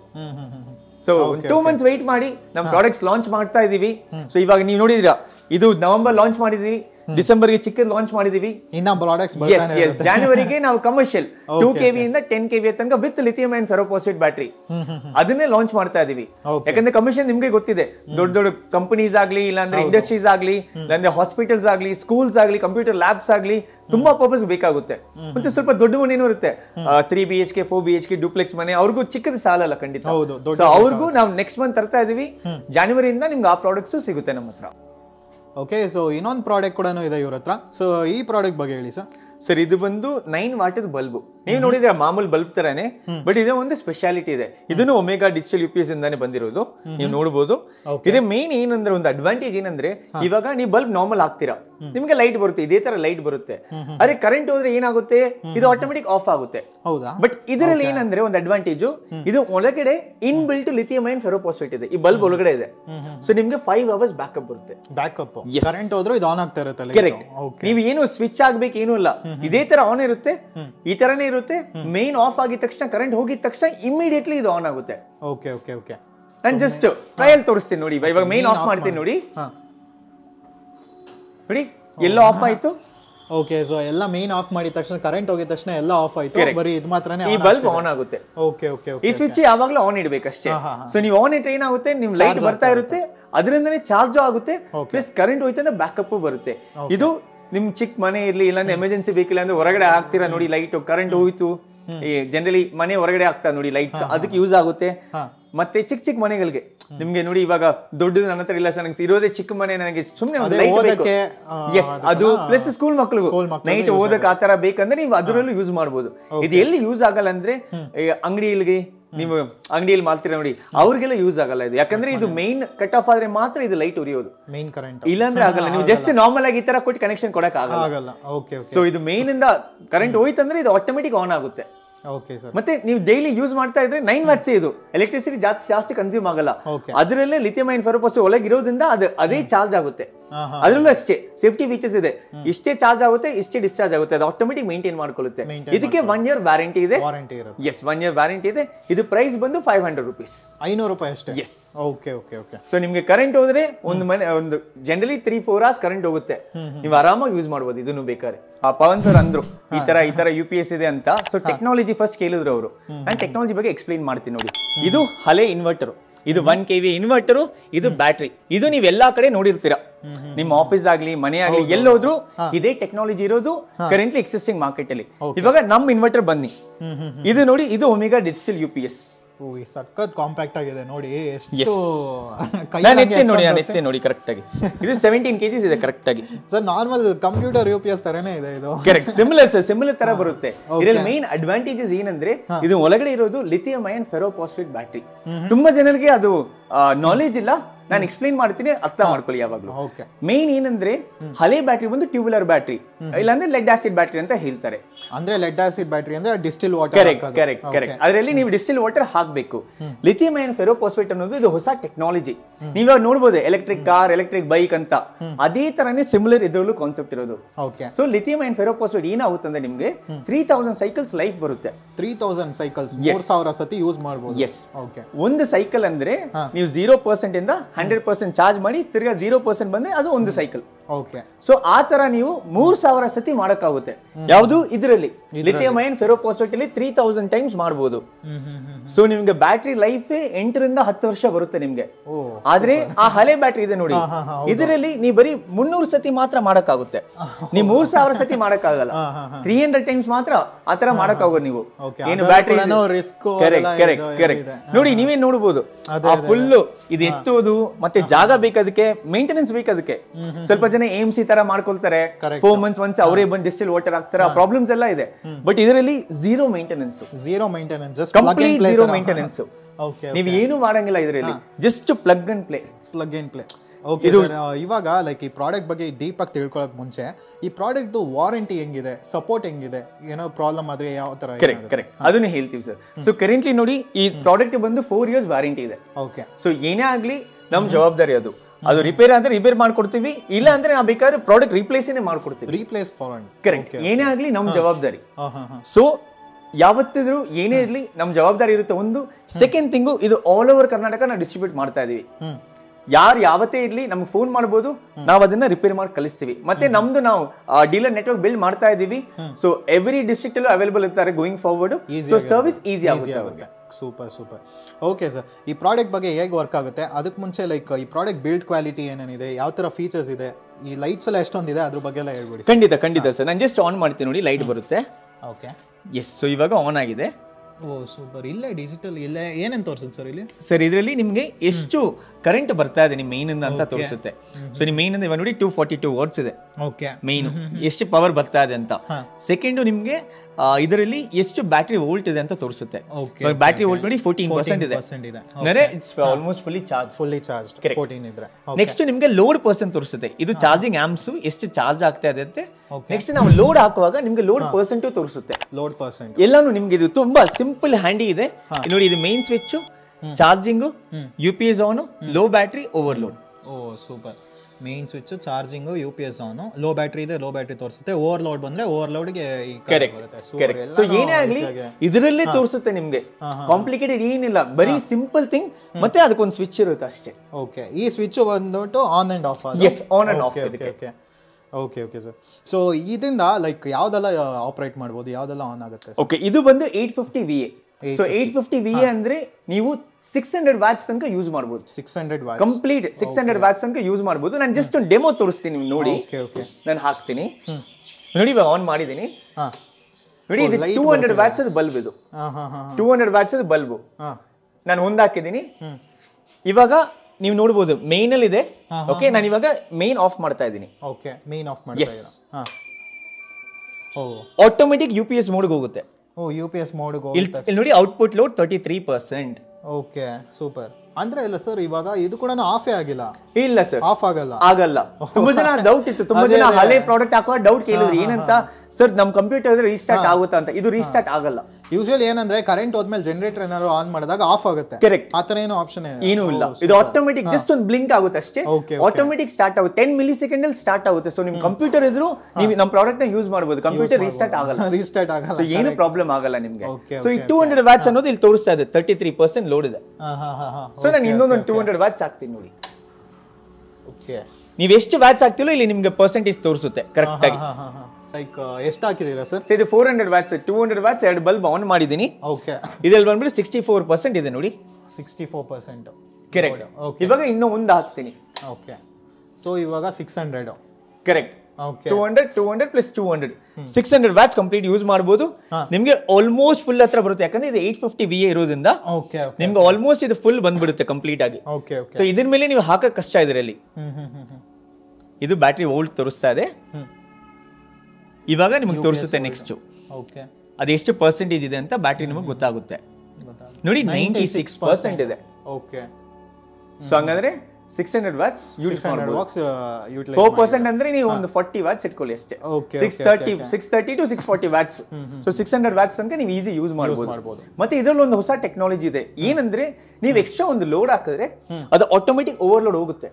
ಸೊ ಟೂ ಮಂತ್ಸ್ ವೆಯ್ಟ್ ಮಾಡಿ ನಮ್ಮ ಪ್ರಾಡಕ್ಟ್ಸ್ ಲಾಂಚ್ ಮಾಡ್ತಾ ಇದೀವಿ ಸೊ ಇವಾಗ ನೀವು ನೋಡಿದಿರಾ ಇದು ನವೆಂಬರ್ ಲಾಂಚ್ ಮಾಡಿದೀವಿ ಗೆ ಚಿಕ್ಕದ್ ಲಾಂಚ್ ಮಾಡಿದೀವಿ ಇನ್ನ ಎಸ್ ನಾವು ಕಮರ್ಷಿಯಲ್ ಟೂ ಕೆ ವಿ ಇಂದ ಟೆನ್ ಕೆ ವಿ ತನಕ ವಿತ್ ಲಿಥಿಯಂ ಅಂಡ್ ಫೆರೋಪೋಸಿಟ್ ಬ್ಯಾಟ್ರಿ ಅದನ್ನೇ ಲಾಂಚ್ ಮಾಡ್ತಾ ಇದೀವಿ ಯಾಕಂದ್ರೆ ಕಮಿಷನ್ ನಿಮ್ಗೆ ಗೊತ್ತಿದೆ ದೊಡ್ಡ ದೊಡ್ಡ ಕಂಪನೀಸ್ ಆಗ್ಲಿ ಇಲ್ಲಾಂದ್ರೆ ಇಂಡಸ್ಟ್ರೀಸ್ ಆಗ್ಲಿ ಇಲ್ಲಾಂದ್ರೆ ಹಾಸ್ಪಿಟಲ್ಸ್ ಆಗ್ಲಿ ಸ್ಕೂಲ್ಸ್ ಆಗ್ಲಿ ಕಂಪ್ಯೂಟರ್ ಲ್ಯಾಬ್ಸ್ ಆಗ್ಲಿ ತುಂಬಾ ಪರ್ಪಸ್ ಬೇಕಾಗುತ್ತೆ ಮತ್ತೆ ಸ್ವಲ್ಪ ದೊಡ್ಡ ಮನೇನೂ ಇರುತ್ತೆ three B H K four B H K duplex ಮನೆ ಅವ್ರಿಗೂ ಚಿಕ್ಕದ ಸಾಲ ಅಲ್ಲ ಖಂಡಿತ ಅವ್ರಿಗೂ ನಾವು ನೆಕ್ಸ್ಟ್ ಮಂತ್ ತರ್ತಾ ಇದೀವಿ ಜಾನುವರಿಯಿಂದ ನಿಮ್ಗೆ ಆ ಪ್ರಾಡಕ್ಟ್ಸ್ ಸಿಗುತ್ತೆ ನಮ್ಮ ಹತ್ರ ಓಕೆ ಸೊ ಇನ್ನೊಂದು ಪ್ರಾಡಕ್ಟ್ ಕೂಡ ಇದೆ ಇವ್ರ ಹತ್ರ ಸೊ ಈ ಪ್ರಾಡಕ್ಟ್ ಬಗ್ಗೆ ಹೇಳಿ ಸರ್ ಸರ್ ಇದು ಬಂದು ನೈನ್ ವಾಟದ ಬಲ್ಬ್ ನೀವು ನೋಡಿದ್ರೆ ಮಾಮೂಲಿ ಬಲ್ಬ್ ತರಾನೇ ಬಟ್ ಇದೇ ಒಂದು ಸ್ಪೆಷಾಲಿಟಿ ಇದೆ ಇದನ್ನು Omega digital U P S ಇಂದಾನೆ ಬಂದಿರೋದು ನೀವು ನೋಡಬಹುದು ಇದೇ ಮೇನ್ ಏನಂದ್ರೆ ಒಂದು ಅಡ್ವಾಂಟೇಜ್ ಏನಂದ್ರೆ ಇವಾಗ ನೀವು ಬಲ್ಬ್ ನಾರ್ಮಲ್ ಆಗ್ತೀರಾ ನಿಮ್ಗೆ ಲೈಟ್ ಬರುತ್ತೆ ಇದೇ ತರ ಲೈಟ್ ಬರುತ್ತೆ ಅದೇ ಕರೆಂಟ್ ಹೋದ್ರೆ ಏನಾಗುತ್ತೆ ಇದು ಆಟೋಮೆಟಿಕ್ ಆಫ್ ಆಗುತ್ತೆ ಹೌದಾ ಬಟ್ ಇದರಲ್ಲಿ ಏನಂದ್ರೆ ಒಂದು ಅಡ್ವಾಂಟೇಜ್ ಇದು ಒಳಗಡೆ inbuilt lithium ion ferrophosphate ಇದೆ ಈ ಬಲ್ಬ್ ಒಳಗಡೆ ಇದೆ ಸೊ ನಿಮ್ಗೆ ಫೈವ್ ಅವರ್ಸ್ ಬ್ಯಾಕಪ್ ಬರುತ್ತೆ ಬ್ಯಾಕಪ್ ಕರೆಂಟ್ ಹೋದ್ರೆ ಇದು ಆನ್ ಆಗ್ತಾ ಇರುತ್ತೆ ಕರೆಕ್ಟ್ ನೀವು ಏನು ಸ್ವಿಚ್ ಆಗ್ಬೇಕು ಏನು ಇಲ್ಲ ಇದೇ ತರ ಆನ್ ಇರುತ್ತೆ ಈ ತರನೇ ಇರುತ್ತೆ ಮೇನ್ ಆಫ್ ಆಗಿದ ತಕ್ಷಣ ಕರೆಂಟ್ ಹೋಗಿದ ತಕ್ಷಣ ಇಮಿಡಿಯೇಟ್ಲಿ ಇದು ಆನ್ ಆಗುತ್ತೆ ಓಕೆ ಓಕೆ ಓಕೆ ನಾನು ಜಸ್ಟ್ ಟ್ರಯಲ್ ತೋರಿಸ್ತೀನಿ ನೋಡಿ ಇವಾಗ ಮೇನ್ ಆಫ್ ಮಾಡ್ತೀನಿ ನೋಡಿ ನೋಡಿ oh, ಎಲ್ಲ ಆಫ್ ಆಯ್ತು ಓಕೆ ಸೊ ಎಲ್ಲ ಮೇನ್ ಆಫ್ ಮಾಡಿದ ತಕ್ಷಣ ಕರೆಂಟ್ ಹೋಗಿದ ತಕ್ಷಣ ಎಲ್ಲ ಆಫ್ ಆಯ್ತು ಬರೀ ಇದು ಮಾತ್ರನೇ ಈ ಬಲ್ಬ್ ಆನ್ ಆಗುತ್ತೆ ಓಕೆ ಓಕೆ ಈ ಸ್ವಿಚ್ ಯಾವಾಗಲೂ ಆನ್ ಇಡಬೇಕಷ್ಟೇ ಸೊ ನೀವು ಆನ್ ಇಟ್ರೆ ಏನಾಗುತ್ತೆ ನಿಮ್ ಲೈಟ್ ಬರ್ತಾ ಇರುತ್ತೆ ಅದರಿಂದನೇ ಚಾರ್ಜ್ ಆಗುತ್ತೆ ಪ್ಲಸ್ ಕರೆಂಟ್ ಹೋಯ್ತು ಅಂದ್ರೆ ಬ್ಯಾಕಪ್ ಬರುತ್ತೆ ಇದು ನಿಮ್ ಚಿಕ್ಕ ಮನೆ ಇರ್ಲಿ ಇಲ್ಲಾಂದ್ರೆ ಎಮರ್ಜೆನ್ಸಿ ಬೇಕಿಲ್ಲ ಅಂದ್ರೆ ಹೊರಗಡೆ ಹಾಕ್ತೀರಾ ನೋಡಿ ಲೈಟ್ ಕರೆಂಟ್ ಹೋಯ್ತು ಈ ಜನರಲಿ ಮನೆ ಹೊರಗಡೆ ಆಗ್ತಾ ನೋಡಿ ಲೈಟ್ ಅದಕ್ಕೆ ಯೂಸ್ ಆಗುತ್ತೆ ಮತ್ತೆ ಚಿಕ್ಕ ಚಿಕ್ಕ ಮನೆಗಳಿಗೆ ನಿಮ್ಗೆ ನೋಡಿ ಇವಾಗ ದೊಡ್ಡದು ನನ್ನ ಹತ್ರ ಇಲ್ಲ ಸರ್ ನಂಗೆ ಇರೋದೇ ಚಿಕ್ಕ ಮನೆ ನನಗೆ ಸುಮ್ಮನೆ ಎಸ್ ಅದು ಪ್ಲಸ್ ಸ್ಕೂಲ್ ಮಕ್ಕಳಿಗೂ ನೈಟ್ ಓದಕ್ಕೆ ಆ ತರ ಬೇಕಂದ್ರೆ ನೀವು ಅದರಲ್ಲೂ ಯೂಸ್ ಮಾಡ್ಬೋದು ಇದು ಎಲ್ಲಿ ಯೂಸ್ ಆಗಲ್ಲ ಅಂದ್ರೆ ಅಂಗಡಿಗಳಿಗೆ ನೀವು ಅಂಗಡಿಯಲ್ಲಿ ಮಾಡ್ತೀರಾ ನೋಡಿ ಅವ್ರಿಗೆಲ್ಲ ಯೂಸ್ ಆಗಲ್ಲ ಇದು ಯಾಕಂದ್ರೆ ಇದು ಮೈನ್ ಕಟ್ ಆಫ್ ಆದ್ರೆ ಮಾತ್ರ ಇದು ಲೈಟ್ ಉರಿಯೋದು ಮೈನ್ ಕರೆಂಟ್ ಇಲ್ಲಾಂದ್ರೆ ಆಗಲ್ಲ ನೀವು ಜಸ್ಟ್ ನಾರ್ಮಲ್ ಆಗಿ ಈ ತರ ಕೊಟ್ಟು ಕನೆಕ್ಷನ್ ಕೊಡಕ್ ಆಗಲ್ಲ ಸೊ ಇದು ಮೇನ್ ಇಂದ ಕರೆಂಟ್ ಹೋಯ್ತಂದ್ರೆ ಇದು ಆಟೋಮೆಟಿಕ್ ಆನ್ ಆಗುತ್ತೆ ಓಕೆ ಸರ್ ಮತ್ತೆ ನೀವು ಡೈಲಿ ಯೂಸ್ ಮಾಡ್ತಾ ಇದ್ರೆ ನೈನ್ ವ್ಯಾಟ್ಸ್ ಇದು ಎಲೆಕ್ಟ್ರಿಸಿಟಿ ಜಾಸ್ತಿ ಜಾಸ್ತಿ ಕನ್ಸ್ಯೂಮ್ ಆಗಲ್ಲ ಅದರಲ್ಲೇ ಲಿಥಿಯಮ್ ಐನ್ ಫೆರೋಪಸ್ ಒಳಗಿರೋದ್ರಿಂದ ಅದು ಅದೇ ಚಾರ್ಜ್ ಆಗುತ್ತೆ ಅದರಲ್ಲೂ ಅಷ್ಟೇ ಸೇಫ್ಟಿ ಫೀಚರ್ಸ್ ಇದೆ ಇಷ್ಟೇ ಚಾರ್ಜ್ ಆಗುತ್ತೆ ಇಷ್ಟೇ ಡಿಸ್ಚಾರ್ಜ್ ಆಗುತ್ತೆ ಅದು ಆಟೋಮೆಟಿಕ್ ಮೇಂಟೈನ್ ಮಾಡ್ಕೊಳ್ಳುತ್ತೆ ಇದಕ್ಕೆ ಒನ್ ಇಯರ್ ವ್ಯಾರಂಟಿ ಇದೆ ಎಸ್ ಒನ್ ಇಯರ್ ವ್ಯಾರಂಟಿ ಇದೆ ಇದು ಪ್ರೈಸ್ ಬಂದು ಫೈವ್ ಹಂಡ್ರೆಡ್ ರುಪೀಸ್ ಐನೂರು ರೂಪಾಯಿ ಅಷ್ಟೇ yes okay okay okay so ನಿಮಗೆ ಕರೆಂಟ್ ಹೋದ್ರೆ ಒಂದು ಮನೆ ಒಂದು generally three four hours current ಹೋಗುತ್ತೆ ನೀವು ಆರಾಮಾಗಿ ಯೂಸ್ ಮಾಡ್ಬೋದು ಇದನ್ನು ಬೇಕಾದ್ರೆ ಆ ಪವನ್ ಸರ್ ಅಂದ್ರು ಈ ತರ ಈ ತರ ಯು ಪಿ ಎಸ್ ಇದೆ ಅಂತ ಸೊ ಟೆಕ್ನಾಲಜಿ ಫಸ್ಟ್ ಕೇಳಿದ್ರು ಅವರು ನಾನು ಟೆಕ್ನಾಲಜಿ ಬಗ್ಗೆ ಎಕ್ಸ್ಪ್ಲೈನ್ ಮಾಡ್ತೀನಿ ನೋಡಿ ಇದು ಹಳೆ ಇನ್ವರ್ಟರ್ ಇದು ಒನ್ ಕೆ ವಿ ಇನ್ವರ್ಟರು ಇದು ಬ್ಯಾಟ್ರಿ ಇದು ಎಲ್ಲಾ ಕಡೆ ನೋಡಿರ್ತೀರಾ ನಿಮ್ಮ ಆಫೀಸ್ ಆಗ್ಲಿ ಮನೆ ಆಗ್ಲಿ ಎಲ್ಲೋದ್ರು ಇದೇ ಟೆಕ್ನಾಲಜಿ ಇರೋದು ಕರೆಂಟ್ಲಿ ಎಕ್ಸಿಸ್ಟಿಂಗ್ ಮಾರ್ಕೆಟ್ ಅಲ್ಲಿ ಇವಾಗ ನಮ್ ಇನ್ವರ್ಟರ್ ಬನ್ನಿ ಇದು ನೋಡಿ ಇದು Omega digital U P S ಈ ಸಖತ್ ಕಾಂಪ್ಯಾಕ್ಟ್ ಆಗಿದೆ ನೋಡಿ ಎಷ್ಟು ನೋಡಿ ನಾನು ಎತ್ತೀನಿ ನೋಡಿ ಕರೆಕ್ಟಾಗಿ ಇದು ಸೆವೆಂಟೀನ್ ಕೆಜಿಸ್ ಇದೆ ಇದೆ ಕರೆಕ್ಟಾಗಿ sir normal computer U P S ತರನೇ ಇದೆ ಇದು ಕರೆಕ್ಟ್ ಸಿಮಿಲರ್ ಸಿಮಿಲರ್ ತರ ಬರುತ್ತೆ ಇದ್ರಲ್ಲಿ ಮೇನ್ ಅಡ್ವಾಂಟೇಜಸ್ ಏನಂದ್ರೆ ಇದು ಒಳಗಡೆ ಇರೋದು ಲಿಥಿಯಂ ಅಯನ್ ಫೆರೋಪಾಸ್ಫೇಟ್ ಬ್ಯಾಟ್ರಿ ತುಂಬಾ ಜನರಿಗೆ ಅದು ನಾಲೆಜ್ ಇಲ್ಲ ನಾನು ಎಕ್ಸ್ಪ್ಲೈನ್ ಮಾಡ್ತೀನಿ ಅರ್ಥ ಮಾಡ್ಕೊಳ್ಳಿ ಯಾವಾಗಲೂ ಮೇನ್ ಏನಂದ್ರೆ ಹಳೆ ಬ್ಯಾಟ್ರಿ ಬಂದು ಟ್ಯೂಬ್ಯುಲರ್ ಬ್ಯಾಟ್ರಿ ಇಲ್ಲಾಂದ್ರೆ ಲೆಡ್ ಆಸಿಡ್ ಬ್ಯಾಟ್ರಿ ಅಂತ ಹೇಳ್ತಾರೆ ಅಂದ್ರೆ ಲೆಡ್ ಆಸಿಡ್ ಬ್ಯಾಟ್ರಿ ಅಂದ್ರೆ distil water correct correct correct ಅದರಲ್ಲಿ ನೀವು ಡಿಸ್ಟಿಲ್ ವಾಟರ್ ಹಾಕ್ಬೇಕು ಲಿಥಿಯಂ ಐನ್ ಫೆರೋಫಾಸ್ಫೇಟ್ ಅನ್ನೋದು ಇದು ಹೊಸ ಟೆಕ್ನಾಲಜಿ ನೀವು ನೋಡಬಹುದು ಎಲೆಕ್ಟ್ರಿಕ್ ಕಾರ್ ಎಲೆಕ್ಟ್ರಿಕ್ ಬೈಕ್ ಅಂತ ಅದೇ ತರನೇ ಸಿಮಿಲರ್ ಇದರಲ್ಲೂ ಕಾನ್ಸೆಪ್ಟ್ ಇರೋದು ಸೊ ಅಯನ್ ಐನ್ ಏನಾಗುತ್ತೆ ಅಂದ್ರೆ ನಿಮಗೆ ತ್ರೀ ತೌಸಂಡ್ ಸೈಕಲ್ಸ್ ಲೈಫ್ ಬರುತ್ತೆ ತ್ರೀ ತೌಸಂಡ್ ಸೈಕಲ್ಸ್ ಸಾವಿರ ಸತಿ ಯೂಸ್ ಮಾಡಬಹುದು ಎಸ್ ಒಂದು ಸೈಕಲ್ ಅಂದ್ರೆ ನೀವು ಜೀರೋ ಪರ್ಸೆಂಟ್ ಇಂದ ಹಂಡ್ರೆಡ್ ಪರ್ಸೆಂಟ್ ಚಾರ್ಜ್ ಮಾಡಿ ತಿರ್ಗಾ ಝೀರೋ ಪರ್ಸೆಂಟ್ ಬಂದರೆ ಅದು ಒಂದು ಸೈಕಲ್ ಓಕೆ ಸೊ ಆ ತರ ನೀವು ಮೂರ್ ಸಾವಿರ ಸತಿ ಮಾಡೋಕ್ಕಾಗುತ್ತೆ ಯಾವುದು ಇದರಲ್ಲಿ ಲಿಥಿಯಂ ಅಯನ್ ಫೆರೋಪೋಸೈಟ್ ಅಲ್ಲಿ ತ್ರೀ ತೌಸಂಡ್ ಟೈಮ್ಸ್ ಮಾಡಬಹುದು ಸೊ ನಿಮ್ಗೆ ಬ್ಯಾಟ್ರಿ ಲೈಫ್ ಎಂಟರಿಂದ ಹತ್ತು ವರ್ಷ ಬರುತ್ತೆ ನಿಮ್ಗೆ ಆದ್ರೆ ಆ ಹಳೆ ಬ್ಯಾಟ್ರಿ ಇದೆ ನೋಡಿ ಇದರಲ್ಲಿ ನೀವು ಬರೀ ಮುನ್ನೂರು ಸತಿ ಮಾತ್ರ ಮಾಡೋಕ್ಕಾಗುತ್ತೆ ನೀವು ಮೂರ್ ಸಾವಿರ ಸತಿ ಮಾಡೋಕ್ಕಾಗಲ್ಲ ತ್ರೀ ಹಂಡ್ರೆಡ್ ಟೈಮ್ಸ್ ಮಾತ್ರ ಆ ತರ ಮಾಡೋಕ್ಕಾಗೋದು ನೀವು ಏನು ಬ್ಯಾಟ್ರಿ ನೋಡಿ ನೀವೇನ್ ನೋಡಬಹುದು ಫುಲ್ ಇದು ಎತ್ತುವುದು ಮತ್ತೆ ಜಾಗ ಬೇಕದಕ್ಕೆ ಮೇಂಟೆನೆನ್ಸ್ ಬೇಕದಕ್ಕೆ ಸ್ವಲ್ಪ ಜನ ಜನ ಸಿ ತರ ಮಾಡ್ಕೊಳ್ತಾರೆ ಫೋರ್ ಮಂತ್ಸ್ ಒನ್ಸ್ ಅವರೇ ಬಂದು ಡಿಸ್ಟಿಲ್ ವಾಟರ್ ಹಾಕ್ತಾರೆ ಪ್ರಾಬ್ಲಮ್ಸ್ ಎಲ್ಲ ಇದೆ ಬಟ್ ಇದರಲ್ಲಿ zero maintenance zero maintenance complete zero maintenance ನೀವು ಏನು ಮಾಡಂಗಿಲ್ಲ ಇದರಲ್ಲಿ just plug and play plug and play okay ಇವಾಗ ಲೈಕ್ ಈ ಪ್ರಾಡಕ್ಟ್ ಬಗ್ಗೆ ಡೀಪ್ ಆಗಿ ತಿಳ್ಕೊಳಕ್ ಮುಂಚೆ ಈ ಪ್ರಾಡಕ್ಟ್ ವಾರಂಟಿ ಹೆಂಗಿದೆ ಸಪೋರ್ಟ್ ಹೆಂಗಿದೆ ಏನೋ ಪ್ರಾಬ್ಲಮ್ ಆದ್ರೆ ಯಾವ ತರ ಕರೆಕ್ಟ್ ಕರೆಕ್ಟ್ ಅದನ್ನ ಹೇಳ್ತೀವಿ ಸರ್ ಸೊ ಕರೆಂಟ್ಲಿ ನೋಡಿ ಈ ಪ್ರಾಡಕ್ಟ್ ಬಂದು ಫೋರ್ ಇಯರ್ಸ್ ವಾರಂಟಿ ಇದೆ ಓಕೆ ಸೊ ಏನೇ ಆಗಲಿ ನಮ್ಮ ಜವಾಬ್ದಾರಿ ಅದು ಅದು ರಿಪೇರ್ ಅಂದ್ರೆ ರಿಪೇರ್ ಮಾಡ್ಕೊಡ್ತೀವಿ ಇಲ್ಲ ಅಂದ್ರೆ ನಾವು ಬೇಕಾದ್ರೆ ಪ್ರಾಡಕ್ಟ್ ರಿಪ್ಲೇಸ್ ಮಾಡ್ಕೊಡ್ತೀವಿ ರಿಪ್ಲೇಸ್ ಕರೆಕ್ಟ್ ಏನೇ ಆಗಲಿ ನಮ್ ಜವಾಬ್ದಾರಿ ಸೊ ಯಾವತ್ತಿದ್ರು ಏನೇ ಇರಲಿ ನಮ್ ಜವಾಬ್ದಾರಿ ಇರುತ್ತೆ ಒಂದು ಸೆಕೆಂಡ್ ತಿಂಗು ಇದು ಆಲ್ ಓವರ್ ಕರ್ನಾಟಕ ನಾವು ಡಿಸ್ಟ್ರಿಬ್ಯೂಟ್ ಮಾಡ್ತಾ ಇದೀವಿ ಯಾರು ಯಾವತ್ತೇ ಇರಲಿ ನಮ್ಗೆ ಫೋನ್ ಮಾಡ್ಬೋದು ನಾವು ಅದನ್ನ ರಿಪೇರ್ ಮಾಡಿ ಕಲಿಸ್ತೀವಿ ಮತ್ತೆ ನಮ್ದು ನಾವು ಡೀಲರ್ ನೆಟ್ವರ್ಕ್ ಬಿಲ್ಡ್ ಮಾಡ್ತಾ ಇದೀವಿ ಸೊ ಎವ್ರಿ ಡಿಸ್ಟ್ರಿಕ್ಟ್ ಅಲ್ಲೂ ಅವೈಲೇಬಲ್ ಇರ್ತಾರೆ going forward so service easy ಆಗುತ್ತೆ ಸೂಪರ್ ಸೂಪರ್ ಓಕೆ ಸರ್ ಈ ಪ್ರಾಡಕ್ಟ್ ಬಗ್ಗೆ ಹೇಗೆ ವರ್ಕ್ ಆಗುತ್ತೆ ಅದಕ್ಕೆ ಮುಂಚೆ ಲೈಕ್ ಈ ಪ್ರಾಡಕ್ಟ್ ಬಿಲ್ಡ್ ಕ್ವಾಲಿಟಿ ಏನೇನಿದೆ ಯಾವ ಥರ ಫೀಚರ್ಸ್ ಇದೆ ಈ ಲೈಟ್ಸ್ ಎಲ್ಲ ಎಷ್ಟೊಂದಿದೆ ಅದ್ರ ಬಗ್ಗೆ ಎಲ್ಲ ಹೇಳ್ಬಿಡಿ ಖಂಡಿತ ಖಂಡಿತ ಸರ್ ನಾನು ಜಸ್ಟ್ ಆನ್ ಮಾಡ್ತೀನಿ ನೋಡಿ ಲೈಟ್ ಬರುತ್ತೆ ಓಕೆ ಎಸ್ ಸೊ ಇವಾಗ ಆನ್ ಆಗಿದೆ ಓ ಸೂಪರ್ ಇಲ್ಲ ಡಿಜಿಟಲ್ ಇಲ್ಲ ಏನೇನು ತೋರಿಸುತ್ತೆ ಸರ್ ಇಲ್ಲಿ ಸರ್ ಇದರಲ್ಲಿ ನಿಮಗೆ ಎಷ್ಟು ಕರೆಂಟ್ ಬರ್ತಾ ಇದೆ ನಿಮ್ಮ ಮೇನಿಂದ ಅಂತ ತೋರಿಸುತ್ತೆ ಸೊ ನಿಮ್ಮ ಮೇನಿಂದ ಇವಾಗ ನೋಡಿ ಟೂ ಫಾರ್ಟಿ ಟೂ ವರ್ಡ್ಸ್ ಇದೆ ಮೇನ್ ಎಷ್ಟು ಪವರ್ ಬರ್ತಾ ಇದೆ ಅಂತ ಸೆಕೆಂಡು ನಿಮಗೆ ಇದರಲ್ಲಿ ಎಷ್ಟು ಬ್ಯಾಟ್ರಿ ವೋಲ್ಟ್ ಇದೆ ಅಂತ ತೋರಿಸುತ್ತೆ ಬ್ಯಾಟ್ರಿ ವೋಲ್ಟ್ ನೋಡಿ ಫೋರ್ಟೀನ್ ಪರ್ಸೆಂಟ್ ಇದೆ it's almost fully charge fully ಇದ್ರೆ ನೆಕ್ಸ್ಟ್ ನಿಮಗೆ ಲೋಡ್ ಪರ್ಸೆಂಟ್ ತೋರಿಸುತ್ತೆ ಇದು ಚಾರ್ಜಿಂಗ್ ಆಮ್ಸ್ ಎಷ್ಟು ಚಾರ್ಜ್ ಆಗ್ತಾ ಇದೆ ಅಂತ ನೆಕ್ಸ್ಟ್ ನಾವು ಲೋಡ್ ಹಾಕುವಾಗ ನಿಮಗೆ ಲೋಡ್ ಪರ್ಸೆಂಟ್ ತೋರಿಸುತ್ತೆ ಲೋಡ್ ಪರ್ಸೆಂಟ್ ಎಲ್ಲಾನು ನಿಮ್ಗೆ ಇದು ತುಂಬಾ ಸಿಂಪಲ್ ಹ್ಯಾಂಡಿ ಇದೆ ನೋಡಿ ಇದು main switch charging U P S on low battery load oh super main switch charging U P S on low battery ಇದೆ ಲೋ ಬ್ಯಾಟ್ರಿ ತೋರಿಸುತ್ತೆ ಲೋಡ್ ಬಂದ್ರೆ ಓವರ್ ಲೋಡ್ ಸೊ ಏನೇ ಆಗಲಿ ಇದರಲ್ಲಿ ತೋರಿಸುತ್ತೆ ನಿಮ್ಗೆ ಕಾಂಪ್ಲಿಕೇಟೆಡ್ ಏನಿಲ್ಲ ಬರೀ ಸಿಂಪಲ್ ಥಿಂಗ್ ಮತ್ತೆ ಅದಕ್ಕೊಂದು ಸ್ವಿಚ್ ಇರುತ್ತೆ ಅಷ್ಟೇ ಓಕೆ ಈ ಸ್ವಿಚ್ ಬಂದ್ಬಿಟ್ಟು on and off yes on and off okay okay okay sir so ಇದರಿಂದ ಲೈಕ್ ಯಾವ್ದೆಲ್ಲ ಆಪರೇಟ್ uh, ಮಾಡ್ಬೋದು ಯಾವ್ದೆಲ್ಲ ಆನ್ ಆಗುತ್ತೆ ಓಕೆ ಇದು ಬಂದು eight fifty V A so eight fifty V ಅಂದ್ರೆ ನೀವು ಸಿಕ್ಸ್ ಹಂಡ್ರೆಡ್ ವ್ಯಾಟ್ಸ್ ತನಕ ಯೂಸ್ ಮಾಡಬಹುದು six hundred complete six hundred watts ತನಕ ಯೂಸ್ ಮಾಡಬಹುದು ನಾನು ಜಸ್ಟ್ ಒಂದು ಡೆಮೋ ತೋರಿಸ್ತೀನಿ ನಿಮ್ಗೆ ನೋಡಿ ನಾನು ಹಾಕ್ತೀನಿ ನೋಡಿ ಇವಾಗ ಆನ್ ಮಾಡಿದ್ದೀನಿ ನೋಡಿ ಇದು ಟೂ ಹಂಡ್ರೆಡ್ ವ್ಯಾಟ್ಸ್ ಅದು ಬಲ್ಬ್ ಇದು ಟೂ ಹಂಡ್ರೆಡ್ ವ್ಯಾಟ್ಸ್ ಅದು ಬಲ್ಬು ನಾನು ಹಾಕಿದ್ದೀನಿ ಇವಾಗ ನೀವು ನೋಡ್ಬೋದು ಮೇನ್ ಅಲ್ಲಿ ಇದೆ ಓಕೆ ನಾನು ಇವಾಗ ಮೇನ್ ಆಫ್ ಮಾಡ್ತಾ ಇದ್ದೀನಿ ಓಕೆ ಮೇನ್ ಆಫ್ ಮಾಡ್ತಾ ಇದ್ದೀನಿ ಆಟೋಮೆಟಿಕ್ ಯು ಪಿ ಎಸ್ ಮೋಡ್ಗೆ ಹೋಗುತ್ತೆ oh U P S mode ಇಲ್ಲಿ ನೋಡಿ output load thirty three percent okay super ಅಂದ್ರೆ ಇಲ್ಲ ಸರ್ ಇವಾಗ ಇದು ಕೂಡ ಆಫೇ ಆಗಿಲ್ಲ ಇಲ್ಲ ಸರ್ ಆಫ್ ಆಗಲ್ಲ ಆಗಲ್ಲ ತುಂಬಾ ಜನ ಡೌಟ್ ಇತ್ತು ತುಂಬಾ ಜನ ಹಳೆ ಪ್ರಾಡಕ್ಟ್ ಹಾಕುವ ಡೌಟ್ ಕೇಳಿದ್ರು ಏನಂತ ಸರ್ ನಮ್ಮ ಕಂಪ್ಯೂಟರ್ ಅಂದರೆ ರೀಸ್ಟಾರ್ಟ್ ಆಗುತ್ತೆ ಅಂತ ಇದು ರೀಸ್ಟಾರ್ಟ್ ಆಗಲ್ಲ ಯೂಶುವಲ್ ಏನಂದ್ರೆ ಕರೆಂಟ್ ಹೋದ್ಮೇಲೆ ಜನರೇಟರ್ ಏನಾದ್ರು ಆನ್ ಮಾಡಿದಾಗ ಆಫ್ ಆಗುತ್ತೆ ಕರೆಕ್ಟ್ ಆ ಥರ ಏನು ಆಪ್ಷನ್ ಏನು ಇಲ್ಲ ಇದು ಆಟೋಮೆಟಿಕ್ ಜಸ್ಟ್ ಒಂದು ಬ್ಲಿಂಕ್ ಆಗುತ್ತೆ ಅಷ್ಟೇ ಆಟೋಮೆಟಿಕ್ ಸ್ಟಾರ್ಟ್ ಆಗುತ್ತೆ ಟೆನ್ ಮಿಲಿ ಸೆಕೆಂಡ್ ಅಲ್ಲಿ ಸ್ಟಾರ್ಟ್ ಆಗುತ್ತೆ ಸೊ ನಿಮ್ ಕಂಪ್ಯೂಟರ್ ಇದ್ರು ನೀವು ನಮ್ಮ ಪ್ರಾಡಕ್ಟ್ ನ ಯೂಸ್ ಮಾಡಬಹುದು ಕಂಪ್ಯೂಟರ್ ರೀಸ್ಟಾರ್ಟ್ ಆಗಲ್ಲ ರೀಸ್ಟಾರ್ಟ್ ಆಗಲ್ಲ ಸೊ ಏನು ಪ್ರಾಬ್ಲಮ್ ಆಗಲ್ಲ ನಿಮಗೆ ಸೊ ಈ ಟೂ ಹಂಡ್ರೆಡ್ ವ್ಯಾಚ್ ಅನ್ನೋದು ಇಲ್ಲಿ ತೋರಿಸ್ತಾ ಇದೆ ತರ್ಟಿ ತ್ರೀ ಪರ್ಸೆಂಟ್ ಲೋಡ್ ಇದೆ ಸೊ ನಾನು ಇನ್ನೊಂದು ಟೂ ಹಂಡ್ರೆಡ್ ವ್ಯಾಚ್ ಹಾಕ್ತೀನಿ ನೋಡಿ ನೀವು ಎಷ್ಟು ವ್ಯಾಚ್ ಹಾಕ್ತಿಲ್ಲೋ ಇಲ್ಲಿ ನಿಮಗೆ ಪರ್ಸೆಂಟೇಜ್ ತೋರಿಸುತ್ತೆ ಕರೆಕ್ಟ್ ಆಗಿ ಲೈಕ್ uh, ಎಷ್ಟು ಹಾಕಿದ್ದೀರಾ ಸರ್ ಇದು four hundred watts two hundred watts ಎರಡು ಬಲ್ಬ್ ಆನ್ ಮಾಡಿದ್ದೀನಿ ಓಕೆ ಇದ್ರಲ್ಲಿ ಬಂದ್ಬಿಟ್ಟು ಸಿಕ್ಸ್ಟಿ ಫೋರ್ ಪರ್ಸೆಂಟ್ ಇದೆ ನೋಡಿ sixty four percent correct okay ಇವಾಗ ಇನ್ನೂ ಮುಂದೆ ಹಾಕ್ತೀನಿ ಓಕೆ ಸೊ ಇವಾಗ six hundred correct two hundred two hundred plus two hundred six hundred watts complete use ಮಾಡ್ಬೋದು ನಿಮಗೆ ಆಲ್ಮೋಸ್ಟ್ ಫುಲ್ ಹತ್ರ ಬರುತ್ತೆ ಯಾಕಂದ್ರೆ ಇದು ಏಟ್ ಫಿಫ್ಟಿ ವಿ ಎ ಇರೋದ್ರಿಂದ ನಿಮ್ಗೆ ಆಲ್ಮೋಸ್ಟ್ ಇದು ಫುಲ್ ಬಂದ್ಬಿಡುತ್ತೆ ಕಂಪ್ಲೀಟ್ ಆಗಿ ಓಕೆ ಸೊ ಇದ್ರ ಮೇಲೆ ನೀವು ಹಾಕೋ ಕಷ್ಟ ಇದರಲ್ಲಿ ಇದು ಬ್ಯಾಟ್ರಿ ಓಲ್ಡ್ ತೋರಿಸ್ತಾ ಇದೆ ಇವಾಗ ನಿಮಗೆ ತೋರಿಸುತ್ತೆ ನೆಕ್ಸ್ಟ್ ಓಕೆ ಅದೆಷ್ಟು ಪರ್ಸೆಂಟೇಜ್ ಇದೆ ಅಂತ ಬ್ಯಾಟ್ರಿ ನಿಮಗೆ ಗೊತ್ತಾಗುತ್ತೆ ನೋಡಿ ನೈಂಟಿ ಸಿಕ್ಸ್ ಪರ್ಸೆಂಟ್ ಇದೆ ಓಕೆ ಸೊ ಹಂಗಂದ್ರೆ ಸಿಕ್ಸ್ ಹಂಡ್ರೆಡ್ ವಾಟ್ಸ್ ಯೂಸ್ ಮಾಡ್ಬೋದು ಫೋರ್ ಪರ್ಸೆಂಟ್ ಅಂದ್ರೆ ನೀವು ಒಂದು ಫಾರ್ಟಿ ವಾಟ್ಸ್ ಇಟ್ಕೊಳ್ಳಿ ಅಷ್ಟೇ six thirty six thirty to six forty watts so six hundred watts ಅಂತ ನೀವು ಈಸಿ ಯೂಸ್ ಮಾಡ್ಬೋದು ಮತ್ತೆ ಇದರಲ್ಲಿ ಒಂದು ಹೊಸ ಟೆಕ್ನಾಲಜಿ ಇದೆ ಏನಂದ್ರೆ ನೀವು ಎಕ್ಸ್ಟ್ರಾ ಒಂದು ಲೋಡ್ ಹಾಕಿದ್ರೆ ಅದು ಆಟೋಮೆಟಿಕ್ ಓವರ್ಲೋಡ್ ಹೋಗುತ್ತೆ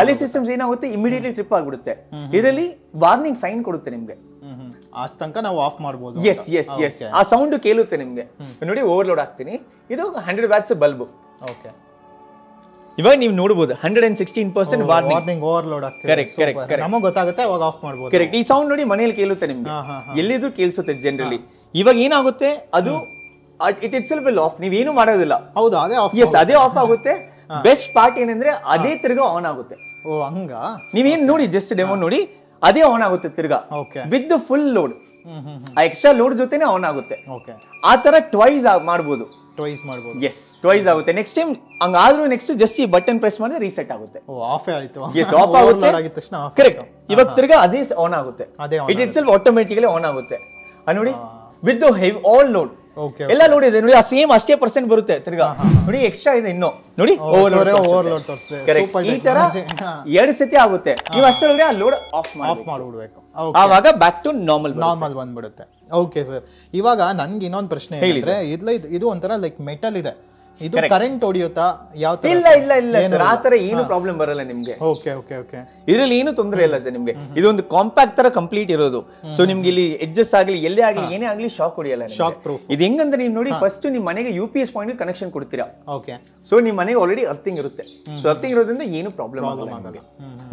ಹಳೆ ಸಿಸ್ಟಮ್ಸ್ ಏನಾಗುತ್ತೆ ಇಮಿಡಿಯೇಟ್ಲಿ ಟ್ರಿಪ್ ಆಗಿಬಿಡುತ್ತೆ ಇದರಲ್ಲಿ ವಾರ್ನಿಂಗ್ ಸೈನ್ ಕೊಡುತ್ತೆ ನಿಮಗೆ ಆ ತನಕ ನಾವು ಆಫ್ ಮಾಡ್ಬೋದು ಎಸ್ ಎಸ್ ಎಸ್ ಆ ಸೌಂಡ್ ಕೇಳುತ್ತೆ ನಿಮಗೆ ನೋಡಿ ಓವರ್ಲೋಡ್ ಆಗ್ತೀನಿ ಇದು ಹಂಡ್ರೆಡ್ ವ್ಯಾಟ್ಸ್ ಬಲ್ಬ್ ಓಕೆ ಇವಾಗ ನೀವು ನೋಡಬಹುದು hundred and sixteen percent warning overload correct correct ನಮಗೆ ಗೊತ್ತಾಗುತ್ತೆ ಅವಾಗ ಆಫ್ ಮಾಡಬಹುದು ಕರೆಕ್ಟ್ ಈ ಸೌಂಡ್ ನೋಡಿ ಮನೆಯಲ್ಲಿ ಕೇಳುತ್ತೆ ನಿಮ್ಗೆ ಎಲ್ಲಿದ್ರು ಕೇಳಿಸುತ್ತೆ ಜನರಲಿ ಇವಾಗ ಏನಾಗುತ್ತೆ ಅದು ಇಟ್ ಇಟ್ಸ್ ವಿಲ್ ಆಫ್ ನೀವೇನು ಮಾಡೋದಿಲ್ಲ ಹೌದು ಅದೇ ಆಫ್ ಎಸ್ ಅದೇ ಆಫ್ ಆಗುತ್ತೆ ಬೆಸ್ಟ್ ಪಾರ್ಟ್ ಏನಂದ್ರೆ ಅದೇ ತಿರ್ಗಾ ಆನ್ ಆಗುತ್ತೆ ಓ ಹಂಗ ನೀವೇನು ನೋಡಿ ಜಸ್ಟ್ ಡೆಮೋ ನೋಡಿ ಅದೇ ಆನ್ ಆಗುತ್ತೆ ತಿರ್ಗಾ ವಿತ್ ಫುಲ್ ಲೋಡ್ ಆ ಎಕ್ಸ್ಟ್ರಾ ಲೋಡ್ ಜೊತೆನೆ ಆನ್ ಆಗುತ್ತೆ ಆ ತರ ಟ್ವೈಸ್ ಮಾಡಬಹುದು ಟ್ವೈಸ್ ಮಾಡ್ಬೋದು ಎಸ್ ಟ್ವೈಸ್ ಆಗುತ್ತೆ ನೆಕ್ಸ್ಟ್ ಟೈಮ್ ಹಂಗಾದ್ರೂ ನೆಕ್ಸ್ಟ್ ಜಸ್ಟ್ ಈ ಬಟನ್ ಪ್ರೆಸ್ ಮಾಡಿದ್ರೆ ರೀಸೆಟ್ ಆಗುತ್ತೆ ಆಫ್ ಆಯ್ತು ಎಸ್ ಆಫ್ ಆಗುತ್ತೆ ತಕ್ಷಣ ಕರೆಕ್ಟ್ ಇವಾಗ ತಿರ್ಗಾ ಅದೇ ಆನ್ ಆಗುತ್ತೆ ಅದೇ it itself automatically on ಆಗುತ್ತೆ ನೋಡಿ with heavy all load okay ಎಲ್ಲ ಲೋಡ್ ಇದೆ ನೋಡಿ ಆ ಸೇಮ್ ಅಷ್ಟೇ ಪರ್ಸೆಂಟ್ ಬರುತ್ತೆ ತಿರ್ಗಾ ನೋಡಿ ಎಕ್ಸ್ಟ್ರಾ ಇದೆ ಇನ್ನು ನೋಡಿ ಲೋಡ್ ಕರೆಕ್ಟ್ ಈ ತರ ಎರಡು ಸತಿ ಆಗುತ್ತೆ ನೀವು ಅಷ್ಟರೊಳಗೆ ಆ ಲೋಡ್ ಆಫ್ ಆಫ್ ಮಾಡಿಬಿಡ್ಬೇಕು ಆವಾಗ ಬ್ಯಾಕ್ ಟು ನಾರ್ಮಲ್ ನಾರ್ಮಲ್ ಬಂದ್ಬಿಡುತ್ತೆ ಓಕೆ ಸರ್ ಇವಾಗ ನನ್ಗೆ ಇನ್ನೊಂದು ಪ್ರಶ್ನೆ ಹೇಳಿದ್ರೆ ಇದು ಇದು ಒಂಥರ ಲೈಕ್ ಮೆಟಲ್ ಇದೆ ಇದು ಕರೆಂಟ್ ಹೊಡಿಯುತ್ತಾ ಯಾವ ಇಲ್ಲ ಇಲ್ಲ ಇಲ್ಲ ಸರ್ ಆ ತರ ಏನು ಪ್ರಾಬ್ಲಮ್ ಬರಲ್ಲ ನಿಮ್ಗೆ ಓಕೆ ಓಕೆ ಓಕೆ ಇದರಲ್ಲಿ ಏನು ತೊಂದರೆ ಇಲ್ಲ ಸರ್ ನಿಮ್ಗೆ ಇದೊಂದು ಕಾಂಪ್ಯಾಕ್ಟ್ ತರ ಕಂಪ್ಲೀಟ್ ಇರೋದು ಸೊ ನಿಮ್ಗೆ ಇಲ್ಲಿ ಎಡ್ಜಸ್ ಆಗಲಿ ಎಲ್ಲೇ ಆಗಲಿ ಏನೇ ಆಗಲಿ ಶಾಕ್ ಹೊಡಿಯಲ್ಲ ಶಾಕ್ ಪ್ರೂಫ್ ಇದು ಹೆಂಗಂದ್ರೆ ನೀವು ನೋಡಿ ಫಸ್ಟ್ ನಿಮ್ಮ ಮನೆಗೆ U P S point connection ಕೊಡ್ತೀರಾ ಓಕೆ ಸೊ ನಿಮ್ಮ ಮನೆಗೆ ಆಲ್ರೆಡಿ ಅರ್ಥಿಂಗ್ ಇರುತ್ತೆ ಸೊ ಅರ್ಥಿಂಗ್ ಇರೋದ್ರಿಂದ ಏನು ಪ್ರಾಬ್ಲಮ್ ಆಗಲ್ಲ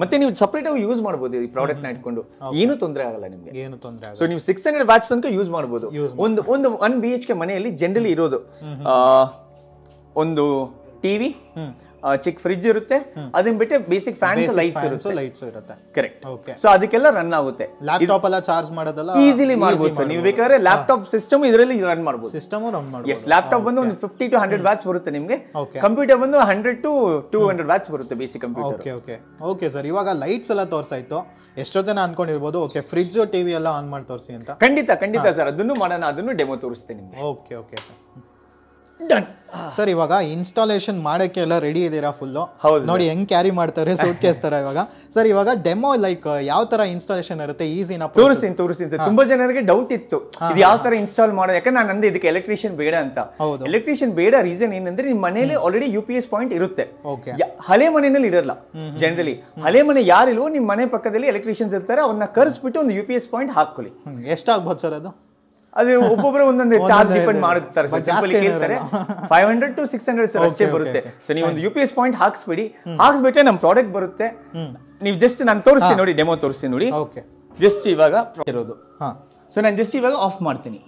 ಮತ್ತೆ ನೀವು ಸಪ್ರೇಟ್ ಆಗಿ ಯೂಸ್ ಮಾಡಬಹುದು ಈ ಪ್ರಾಡಕ್ಟ್ ನ ಇಟ್ಕೊಂಡು ಏನು ತೊಂದರೆ ಆಗಲ್ಲ ನಿಮ್ಗೆ ಏನು ತೊಂದರೆ ಸೊ ನೀವು ಸಿಕ್ಸ್ ಹಂಡ್ರೆಡ್ ವ್ಯಾಟ್ಸ್ ತನಕ ಯೂಸ್ ಮಾಡಬಹುದು ಒಂದು ಒಂದು ಒನ್ ಬಿ ಎಚ್ ಕೆ ಮನೆಯಲ್ಲಿ ಜನರಲಿ ಇರೋದು ಒಂದು ಟಿವಿ ಚಿಕ್ ಫ್ರಿಜ್ ಇರುತ್ತೆ ಅದನ್ನ ಬಿಟ್ಟು ಬೇಸಿಕ್ ಫ್ಯಾನ್ಸ್ ಲೈಟ್ಸ್ ಇರುತ್ತೆ ಲೈಟ್ಸ್ ಇರುತ್ತೆ ಕರೆಕ್ಟ್ ಸೊ ಅದಕ್ಕೆಲ್ಲ ರನ್ ಆಗುತ್ತೆ ಲ್ಯಾಪ್ಟಾಪ್ ಎಲ್ಲ ಚಾರ್ಜ್ ಮಾಡೋದಲ್ಲ ಈಸಿಲಿ ಮಾಡಬಹುದು ನೀವು ಬೇಕಾದ್ರೆ ಲ್ಯಾಪ್ಟಾಪ್ ಸಿಸ್ಟಮ್ ಇದರಲ್ಲಿ ರನ್ ಮಾಡಬಹುದು ಸಿಸ್ಟಮ್ ರನ್ ಮಾಡಬಹುದು ಎಸ್ ಲ್ಯಾಪ್ಟಾಪ್ ಬಂದು ಒಂದು ಫಿಫ್ಟಿ ಟು ಹಂಡ್ರೆಡ್ ವ್ಯಾಟ್ಸ್ ಬರುತ್ತೆ ನಿಮಗೆ ಕಂಪ್ಯೂಟರ್ ಬಂದು hundred to two hundred watts ಬರುತ್ತೆ basic computer okay okay okay sir ಇವಾಗ ಲೈಟ್ಸ್ ಎಲ್ಲ ತೋರ್ಸಾಯ್ತು ಎಷ್ಟೋ ಜನ ಅನ್ಕೊಂಡಿರ್ಬೋದು ಓಕೆ ಫ್ರಿಜ್ ಟಿವಿ ಎಲ್ಲ ಆನ್ ಮಾಡಿ ತೋರಿಸಿ ಅಂತ ಖಂಡಿತ ಖಂಡಿತ ಸರ್ ಅದನ್ನು ಮಾಡೋಣ ಅದನ್ನು ಡೆಮೋ ತೋರಿಸ್ತೀನಿ ನಿಮಗೆ okay okay sir done sir ah. ಇವಾಗ ಇನ್ಸ್ಟಾಲೇಷನ್ ಮಾಡೋಕ್ಕೆ ಎಲ್ಲ ರೆಡಿ ಇದೀರಾ ಫುಲ್ಲು ಹೌದು ನೋಡಿ ಹೆಂಗ್ ಕ್ಯಾರಿ ಮಾಡ್ತಾರೆ ಸೂಟ್ ಕೇಸ್ ಇವಾಗ ಸರ್ ಇವಾಗ ಡೆಮೋ ಲೈಕ್ ಯಾವ ತರ ಇನ್ಸ್ಟಾಲೇಷನ್ ಇರುತ್ತೆ ಈಸಿನ ತೋರಿಸ್ತೀನಿ ತೋರಿಸ್ತೀನಿ ಸರ್ ತುಂಬಾ ಜನರಿಗೆ ಡೌಟ್ ಇತ್ತು ಇದು ಯಾವ ತರ ಇನ್ಸ್ಟಾಲ್ ಮಾಡೋದು ಯಾಕಂದ್ರೆ ನಾನು ಅಂದೆ ಇದಕ್ಕೆ ಎಲೆಕ್ಟ್ರಿಷಿಯನ್ ಬೇಡ ಅಂತ ಹೌದು ಎಲೆಕ್ಟ್ರಿಷಿಯನ್ ಬೇಡ ರೀಸನ್ ಏನಂದ್ರೆ ನಿಮ್ಮ ಮನೇಲಿ already U P S point ಇರುತ್ತೆ ಹಳೆ ಮನೆಯಲ್ಲಿ ಇರಲ್ಲ ಜನರಲಿ ಹಳೆ ಮನೆ ಯಾರಿಲ್ವೋ ನಿಮ್ಮ ಮನೆ ಪಕ್ಕದಲ್ಲಿ ಎಲೆಕ್ಟ್ರಿಷಿಯನ್ಸ್ ಇರ್ತಾರೆ ಅವ್ರನ್ನ ಕರ್ಸ್ಬಿಟ್ಟು ಒಂದು ಯು ಪಿ ಎಸ್ ಪಾಯಿಂಟ್ ಹಾಕೊಳ್ಳಿ ಎಷ್ಟಾಗ್ಬಹುದು ಸರ್ ಅದು ಅದು ಒಬ್ಬೊಬ್ರು ಒಂದೊಂದು ಚಾರ್ಜ್ ಡಿಪೆಂಡ್ ಮಾಡುತ್ತಾರೆ ಸಿಂಪಲ್ ಕೇಳ್ತಾರೆ five hundred to six hundred ಅಷ್ಟೇ ಬರುತ್ತೆ ಸೊ ನೀವು ಒಂದು ಯು ಪಿ ಎಸ್ ಪಾಯಿಂಟ್ ಹಾಕ್ಸ್ಬಿಡಿ ಹಾಕ್ಸ್ಬಿಟ್ರೆ ನಮ್ಮ ಪ್ರಾಡಕ್ಟ್ ಬರುತ್ತೆ ನೀವು ಜಸ್ಟ್ ನಾನು ತೋರಿಸ್ತೀನಿ ನೋಡಿ ಡೆಮೋ ತೋರಿಸ್ತೀನಿ ನೋಡಿ ಜಸ್ಟ್ ಇವಾಗ ಇರೋದು ಸೊ ನಾನು ಜಸ್ಟ್ ಇವಾಗ ಆಫ್ ಮಾಡ್ತೀನಿ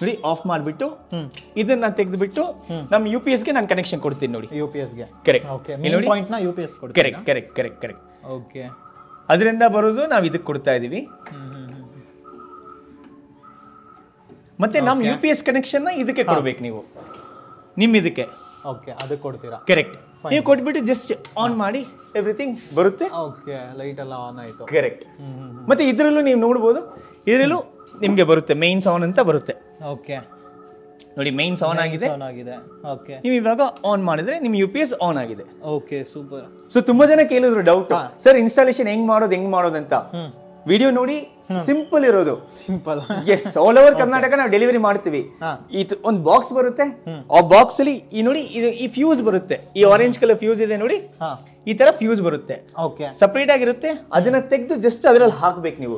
ನೋಡಿ ಆಫ್ ಮಾಡ್ಬಿಟ್ಟು ಇದನ್ನ ತೆಗೆದುಬಿಟ್ಟು ನಮ್ಮ ಯು ಪಿ ಎಸ್ಗೆ ನಾನು ಕನೆಕ್ಷನ್ ಕೊಡ್ತೀನಿ ನೋಡಿ ಯು ಪಿ ಕರೆಕ್ಟ್ ಪಾಯಿಂಟ್ನ U P S correct correct correct correct okay ಅದರಿಂದ ಬರೋದು ನಾವು ಇದಕ್ಕೆ ಕೊಡ್ತಾ ಇದ್ದೀವಿ ಮತ್ತೆ ನಮ್ಮ ಯು ಪಿ ಎಸ್ ಕನೆಕ್ಷನ್ ಇದಕ್ಕೆ ಕೊಡ್ಬೇಕು ನೀವು ನಿಮ್ಮ ಇದಕ್ಕೆ ಓಕೆ ಅದಕ್ಕೆ ಕೊಡ್ತೀರಾ ಕರೆಕ್ಟ್ ನೀವು ಕೊಟ್ಬಿಟ್ಟು ಜಸ್ಟ್ ಆನ್ ಮಾಡಿ ಎವ್ರಿಥಿಂಗ್ ಬರುತ್ತೆ ಓಕೆ ಲೈಟ್ ಎಲ್ಲ ಆನ್ ಆಯಿತು ಕರೆಕ್ಟ್ ಮತ್ತೆ ಇದರಲ್ಲೂ ನೀವು ನೋಡ್ಬೋದು ಇದರಲ್ಲೂ ನಿಮಗೆ ಬರುತ್ತೆ ಮೈನ್ಸ್ ಆನ್ ಅಂತ ಬರುತ್ತೆ ಓಕೆ ನೋಡಿ ಮೈನ್ಸ್ ಆನ್ ಆಗಿದೆ ಆನ್ ಆಗಿದೆ ಓಕೆ ನೀವು ಇವಾಗ ಆನ್ ಮಾಡಿದ್ರೆ ನಿಮ್ಮ ಯು ಪಿ ಎಸ್ ಆನ್ ಆಗಿದೆ ಓಕೆ ಸೂಪರ್ ಸೊ ತುಂಬಾ ಜನ ಕೇಳಿದ್ರು ಡೌಟ್ ಸರ್ ಇನ್ಸ್ಟಾಲೇಷನ್ ಹೆಂಗ್ ಮಾಡೋದು ಹೆಂಗ್ ಮಾಡೋದು ಅಂತ ವಿಡಿಯೋ ನೋಡಿ ಸಿಂಪಲ್ ಇರೋದು simple yes all over Karnataka ನಾವು ಡೆಲಿವರಿ ಮಾಡ್ತೀವಿ ಇದು ಒಂದು ಬಾಕ್ಸ್ ಬರುತ್ತೆ ಆ ಬಾಕ್ಸ್ ಅಲ್ಲಿ ಈ ನೋಡಿ ಈ ಫ್ಯೂಸ್ ಬರುತ್ತೆ ಈ ಆರೆಂಜ್ ಕಲರ್ ಫ್ಯೂಸ್ ಇದೆ ನೋಡಿ ಈ ತರ ಫ್ಯೂಸ್ ಬರುತ್ತೆ ಸಪ್ರೇಟ್ ಆಗಿರುತ್ತೆ ಅದನ್ನ ತೆಗೆದು ಜಸ್ಟ್ ಅದರಲ್ಲಿ ಹಾಕ್ಬೇಕು ನೀವು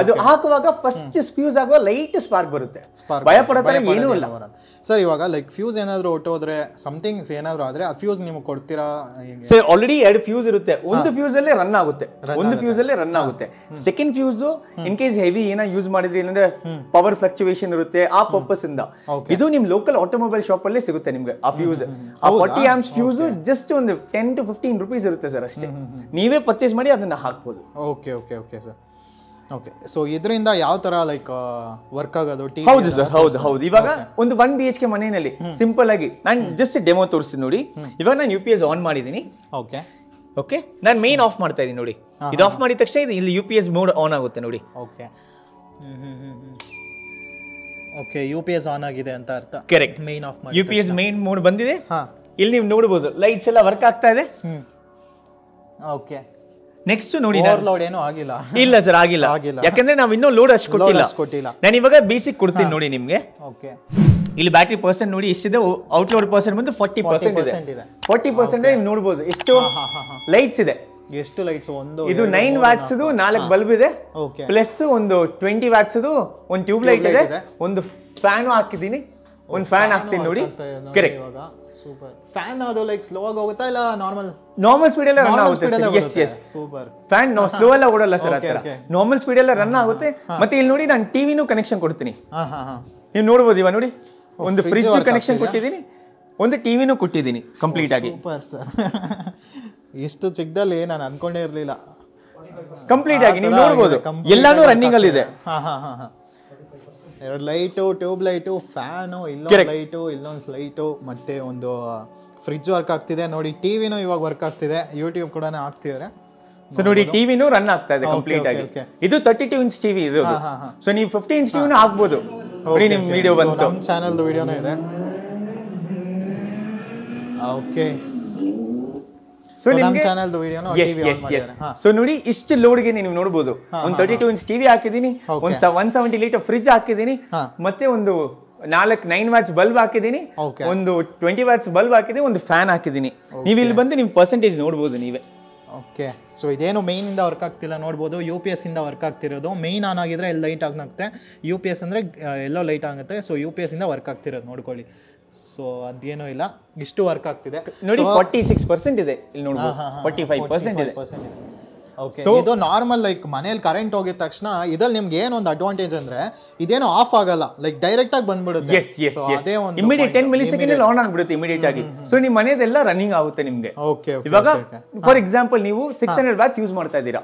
ಅದು ಹಾಕುವಾಗ ಫಸ್ಟ್ ಫ್ಯೂಸ್ ಆಗುವ ಲೈಟ್ ಸ್ಪಾರ್ಕ್ ಬರುತ್ತೆ ಭಯ ಪಡೋದ್ರೆ ಏನೂ ಇಲ್ಲ ಸರ್ ಇವಾಗ ಲೈಕ್ ಫ್ಯೂಸ್ ಏನಾದ್ರು ಹೋದ್ರೆ ಸಮಥಿಂಗ್ಸ್ ಏನಾದ್ರು ಆದ್ರೆ ಆ ಫ್ಯೂಸ್ ನಿಮ್ಗೆ ಕೊಡ್ತೀರಾ ಸರ್ ಆಲ್ರೆಡಿ ಎರಡು ಫ್ಯೂಸ್ ಇರುತ್ತೆ ಒಂದು ಫ್ಯೂಸ್ ಅಲ್ಲೇ ರನ್ ಆಗುತ್ತೆ ಒಂದು ಫ್ಯೂಸ್ ಅಲ್ಲೇ ರನ್ ಆಗುತ್ತೆ second fuse in case heavy ಏನೋ ಯೂಸ್ ಮಾಡಿದ್ರೆ ಏನಂದ್ರೆ ಪವರ್ ಫ್ಲಕ್ಚುಯೇಷನ್ ಇರುತ್ತೆ ಆ ಪರ್ಪಸ್ ಇಂದ ಇದು ನಿಮ್ ಲೋಕಲ್ ಆಟೋಮೊಬೈಲ್ ಶಾಪ್ ಅಲ್ಲೇ ಸಿಗುತ್ತೆ ನಿಮ್ಗೆ ಆ ಫ್ಯೂಸ್ ಆ ಫಾರ್ಟಿ ಆಮ್ಸ್ ಫ್ಯೂಸ್ ಜಸ್ಟ್ ಒಂದು ten to fifteen rupees price ಇರುತ್ತೆ ಸರ್ ಅಷ್ಟೇ ನೀವೇ ಪರ್ಚೇಸ್ ಮಾಡಿ ಅದನ್ನ ಹಾಕ್ಬೋದು okay okay okay sir okay so ಇದರಿಂದ ಯಾವ ತರ ಲೈಕ್ ವರ್ಕ್ ಆಗೋದು ಹೌದು ಸರ್ ಹೌದು ಹೌದು ಇವಾಗ ಒಂದು ಒನ್ ಬಿ ಎಚ್ ಕೆ ಮನೆಯಲ್ಲಿ ಸಿಂಪಲ್ ಆಗಿ ನಾನು ಜಸ್ಟ್ ಡೆಮೋ ತೋರಿಸ್ತೀನಿ ನೋಡಿ ಇವಾಗ ನಾನು ಯು ಪಿ ಎಸ್ ಆನ್ ಮಾಡಿದ್ದೀನಿ ಓಕೆ ಓಕೆ ನಾನು ಮೇನ್ ಆಫ್ ಮಾಡ್ತಾ ಇದ್ದೀನಿ ನೋಡಿ ಇದು ಆಫ್ ಮಾಡಿದ ತಕ್ಷಣ ಇದು ಇಲ್ಲಿ U P S mode on ಆಗುತ್ತೆ ನೋಡಿ okay okay U P S on ಆಗಿದೆ ಅಂತ ಅರ್ಥ correct main off U P S main mode ಬಂದಿದೆ ಇಲ್ಲಿ ನೀವು ನೋಡಬಹುದು ಲೈಟ್ಸ್ ಎಲ್ಲ ವರ್ಕ್ ಆಗ್ತಾ ಇದೆ ಓಕೆ ನೆಕ್ಸ್ಟ್ ನೋಡಿ ಏನು ಆಗಿಲ್ಲ ಇಲ್ಲ ಸರ್ ಆಗಿಲ್ಲ ಆಗಿಲ್ಲ ಯಾಕಂದ್ರೆ ನಾವು ಇನ್ನೂ ಲೋಡ್ ಅಷ್ಟು ಕೊಟ್ಟಿಲ್ಲ ಕೊಟ್ಟಿಲ್ಲ ನಾನು ಇವಾಗ ಬೇಸಿಕ್ ಕೊಡ್ತೀನಿ ನೋಡಿ ನಿಮಗೆ ಓಕೆ ಇಲ್ಲಿ ಬ್ಯಾಟ್ರಿ ಪರ್ಸೆಂಟ್ ನೋಡಿ ಎಷ್ಟಿದೆ ಔಟ್ಲೋಡ್ ಪರ್ಸೆಂಟ್ ಬಂದು ಫೋರ್ಟಿ ಪರ್ಸೆಂಟ್ ಇದೆ ಫೋರ್ಟಿ ಪರ್ಸೆಂಟ್ ನೀವು ನೋಡ್ಬೋದು ಎಷ್ಟು ಲೈಟ್ಸ್ ಇದೆ ಎಷ್ಟು ಲೈಟ್ಸ್ ಒಂದು ಇದು ನೈನ್ ವ್ಯಾಟ್ಸ್ ನಾಲ್ಕು ಬಲ್ಬ್ ಇದೆ ಪ್ಲಸ್ ಒಂದು ಟ್ವೆಂಟಿ ವ್ಯಾಟ್ಸ್ ಒಂದು ಟ್ಯೂಬ್ ಲೈಟ್ ಇದೆ ಒಂದು ಫ್ಯಾನ್ ಹಾಕಿದ್ದೀನಿ ಒಂದು ಫ್ಯಾನ್ ಹಾಕ್ತೀನಿ ನೋಡಿ ಕರೆಕ್ಟ್ ಸೂಪರ್ ಫ್ಯಾನ್ ಅದು ಲೈಕ್ ಸ್ಲೋ ಆಗಿ ಹೋಗುತ್ತಾ ಇಲ್ಲ ನಾರ್ಮಲ್ ನಾರ್ಮಲ್ ಸ್ಪೀಡ್ ಅಲ್ಲಿ ರನ್ ಆಗುತ್ತೆ ಎಸ್ ಎಸ್ ಸೂಪರ್ ಫ್ಯಾನ್ ನಾವು ಸ್ಲೋ ಎಲ್ಲ ಓಡಲ್ಲ ಸರ್ ಆತರ ನಾರ್ಮಲ್ ಸ್ಪೀಡ್ ಅಲ್ಲಿ ರನ್ ಆಗುತ್ತೆ ಮತ್ತೆ ಇಲ್ಲಿ ನೋಡಿ ನಾನು ಟಿವಿನೂ ಕನೆಕ್ಷನ್ ಕೊಡ್ತೀನಿ ನೀವು ನೋಡ್ಬೋದು ಇವಾಗ ನೋಡಿ ಒಂದು ಫ್ರಿಜ್ ಕನೆಕ್ಷನ್ ಕೊಟ್ಟಿದ್ದೀನಿ ಒಂದು ಟಿವಿನೂ ಕೊಟ್ಟಿದ್ದೀನಿ ಕಂಪ್ಲೀಟ್ ಆಗಿ ಸೂಪರ್ ಸರ್ ಎಷ್ಟು ಚಿಕ್ಕದಲ್ಲಿ ನಾನು ಅನ್ಕೊಂಡೇ ಇರಲಿಲ್ಲ ಕಂಪ್ಲೀಟ್ ಆಗಿ ನೀವು ನೋಡ್ಬೋದು ಎಲ್ಲಾನು ರನ್ನಿಂಗ್ ಅಲ್ಲಿ ಇದೆ ಹಾ ಹಾ ಹಾ ಎರಡು ಲೈಟು ಟ್ಯೂಬ್ ಲೈಟು ಫ್ಯಾನು ಇಲ್ಲೊಂದು ಲೈಟು ಇಲ್ಲೊಂದು ಫ್ಲೈಟು ಮತ್ತೆ ಒಂದು ಫ್ರಿಜ್ ವರ್ಕ್ ಆಗ್ತಿದೆ ನೋಡಿ ಟಿವಿನೂ ಇವಾಗ ವರ್ಕ್ ಆಗ್ತಿದೆ ಯೂಟ್ಯೂಬ್ ಕೂಡ ಆಗ್ತಿದ್ದಾರೆ ಸೊ ನೋಡಿ ಟಿವಿನೂ ರನ್ ಆಗ್ತಾ ಇದೆ ಕಂಪ್ಲೀಟ್ ಆಗಿ ಇದು ತರ್ಟಿ ಟು ಇಂಚ್ ಟಿವಿ ಇದು ಸೊ ನೀವು ಫಿಫ್ಟಿ ಇಂಚ್ ಟಿವಿನೂ ಆಗ್ಬೋದು ನೋಡಿ ನಿಮ್ಮ ವಿಡಿಯೋ ಬಂತು ನಮ್ಮ ಚಾನಲ್ದು ವಿಡಿಯೋನೂ ಇದೆ ಓಕೆ ಸೊ ಸೊ ನೋಡಿ ಇಷ್ಟು ಲೋಡ್ಗೆ ನೀವು ನೋಡಬಹುದು ಒಂದು ತರ್ಟಿ ಟೂ ಇಂಚ್ ಟಿವಿ ಹಾಕಿದೀನಿ ಒಂದು ಒನ್ ಸೆವೆಂಟಿ ಲೀಟರ್ ಫ್ರಿಜ್ ಹಾಕಿದೀನಿ ಮತ್ತೆ ಒಂದು ನಾಲ್ಕು ನೈನ್ ವ್ಯಾಚ್ ಬಲ್ಬ್ ಹಾಕಿದೀನಿ ಒಂದು ಟ್ವೆಂಟಿ ವ್ಯಾಚ್ ಬಲ್ಬ್ ಹಾಕಿದೀನಿ ಒಂದು ಫ್ಯಾನ್ ಹಾಕಿದೀನಿ ನೀವು ಇಲ್ಲಿ ಬಂದು ನಿಮ್ ಪರ್ಸೆಂಟೇಜ್ ನೋಡಬಹುದು ನೀವೇ ಓಕೆ ಸೊ ಇದೇನು ಮೇಯ್ನಿಂದ ವರ್ಕ್ ಆಗ್ತಿಲ್ಲ ನೋಡ್ಬೋದು ಯು ಪಿ ಇಂದ ವರ್ಕ್ ಆಗ್ತಿರೋದು ಮೇಯ್ನ್ ಆನ್ ಆಗಿದ್ರೆ ಎಲ್ಲ ಲೈಟ್ ಆಗ್ನಾಗುತ್ತೆ ಯು ಪಿ ಎಸ್ ಅಂದರೆ ಎಲ್ಲೋ ಲೈಟ್ ಆಗುತ್ತೆ ಸೊ ಯು ಪಿ ಎಸ್ಸಿಂದ ವರ್ಕ್ ಆಗ್ತಿರೋದು ನೋಡ್ಕೊಳ್ಳಿ ಸೊ ಅದೇನೂ ಇಲ್ಲ ಇಷ್ಟು ವರ್ಕ್ ಆಗ್ತಿದೆ ನೋಡಿ ಫಾರ್ಟಿ ಸಿಕ್ಸ್ ಪರ್ಸೆಂಟ್ ಇದೆ ಇಲ್ಲಿ ನೋಡಿ ಫೈವ್ ಪರ್ಸೆಂಟ್ ಇದೆ ಸೊ ಇದು ನಾರ್ಮಲ್ ಲೈಕ್ ಮನೇಲಿ ಕರೆಂಟ್ ಹೋಗಿದ ತಕ್ಷಣ ಇದ್ರಲ್ಲಿ ನಿಮ್ಗೆ ಒಂದು ಅಡ್ವಾಂಟೇಜ್ ಅಂದ್ರೆ ಇದೇನು ಆಫ್ ಆಗಲ್ಲ ಲೈಕ್ ಡೈರೆಕ್ಟ್ ಆಗಿ ಬಂದ್ಬಿಡುತ್ತೆ ಎಸ್ ಎಸ್ ಅದೇ ಟೆನ್ ಮಿಲಿ ಸೆಕೆಂಡ್ ಆನ್ ಆಗ್ಬಿಡುತ್ತೆ ಇಮಿಡಿಯೇಟ್ ಆಗಿ ಸೊ ನಿಮ್ಮ ಮನೆಯದೆಲ್ಲ ರನ್ನಿಂಗ್ ಆಗುತ್ತೆ ನಿಮ್ಗೆ ಓಕೆ ಇವಾಗ ಫಾರ್ ಎಕ್ಸಾಂಪಲ್ ನೀವು ಸಿಕ್ಸ್ ಹಂಡ್ರೆಡ್ ವ್ಯಾಚ್ ಯೂಸ್ ಮಾಡ್ತಾ ಇದ್ದೀರಾ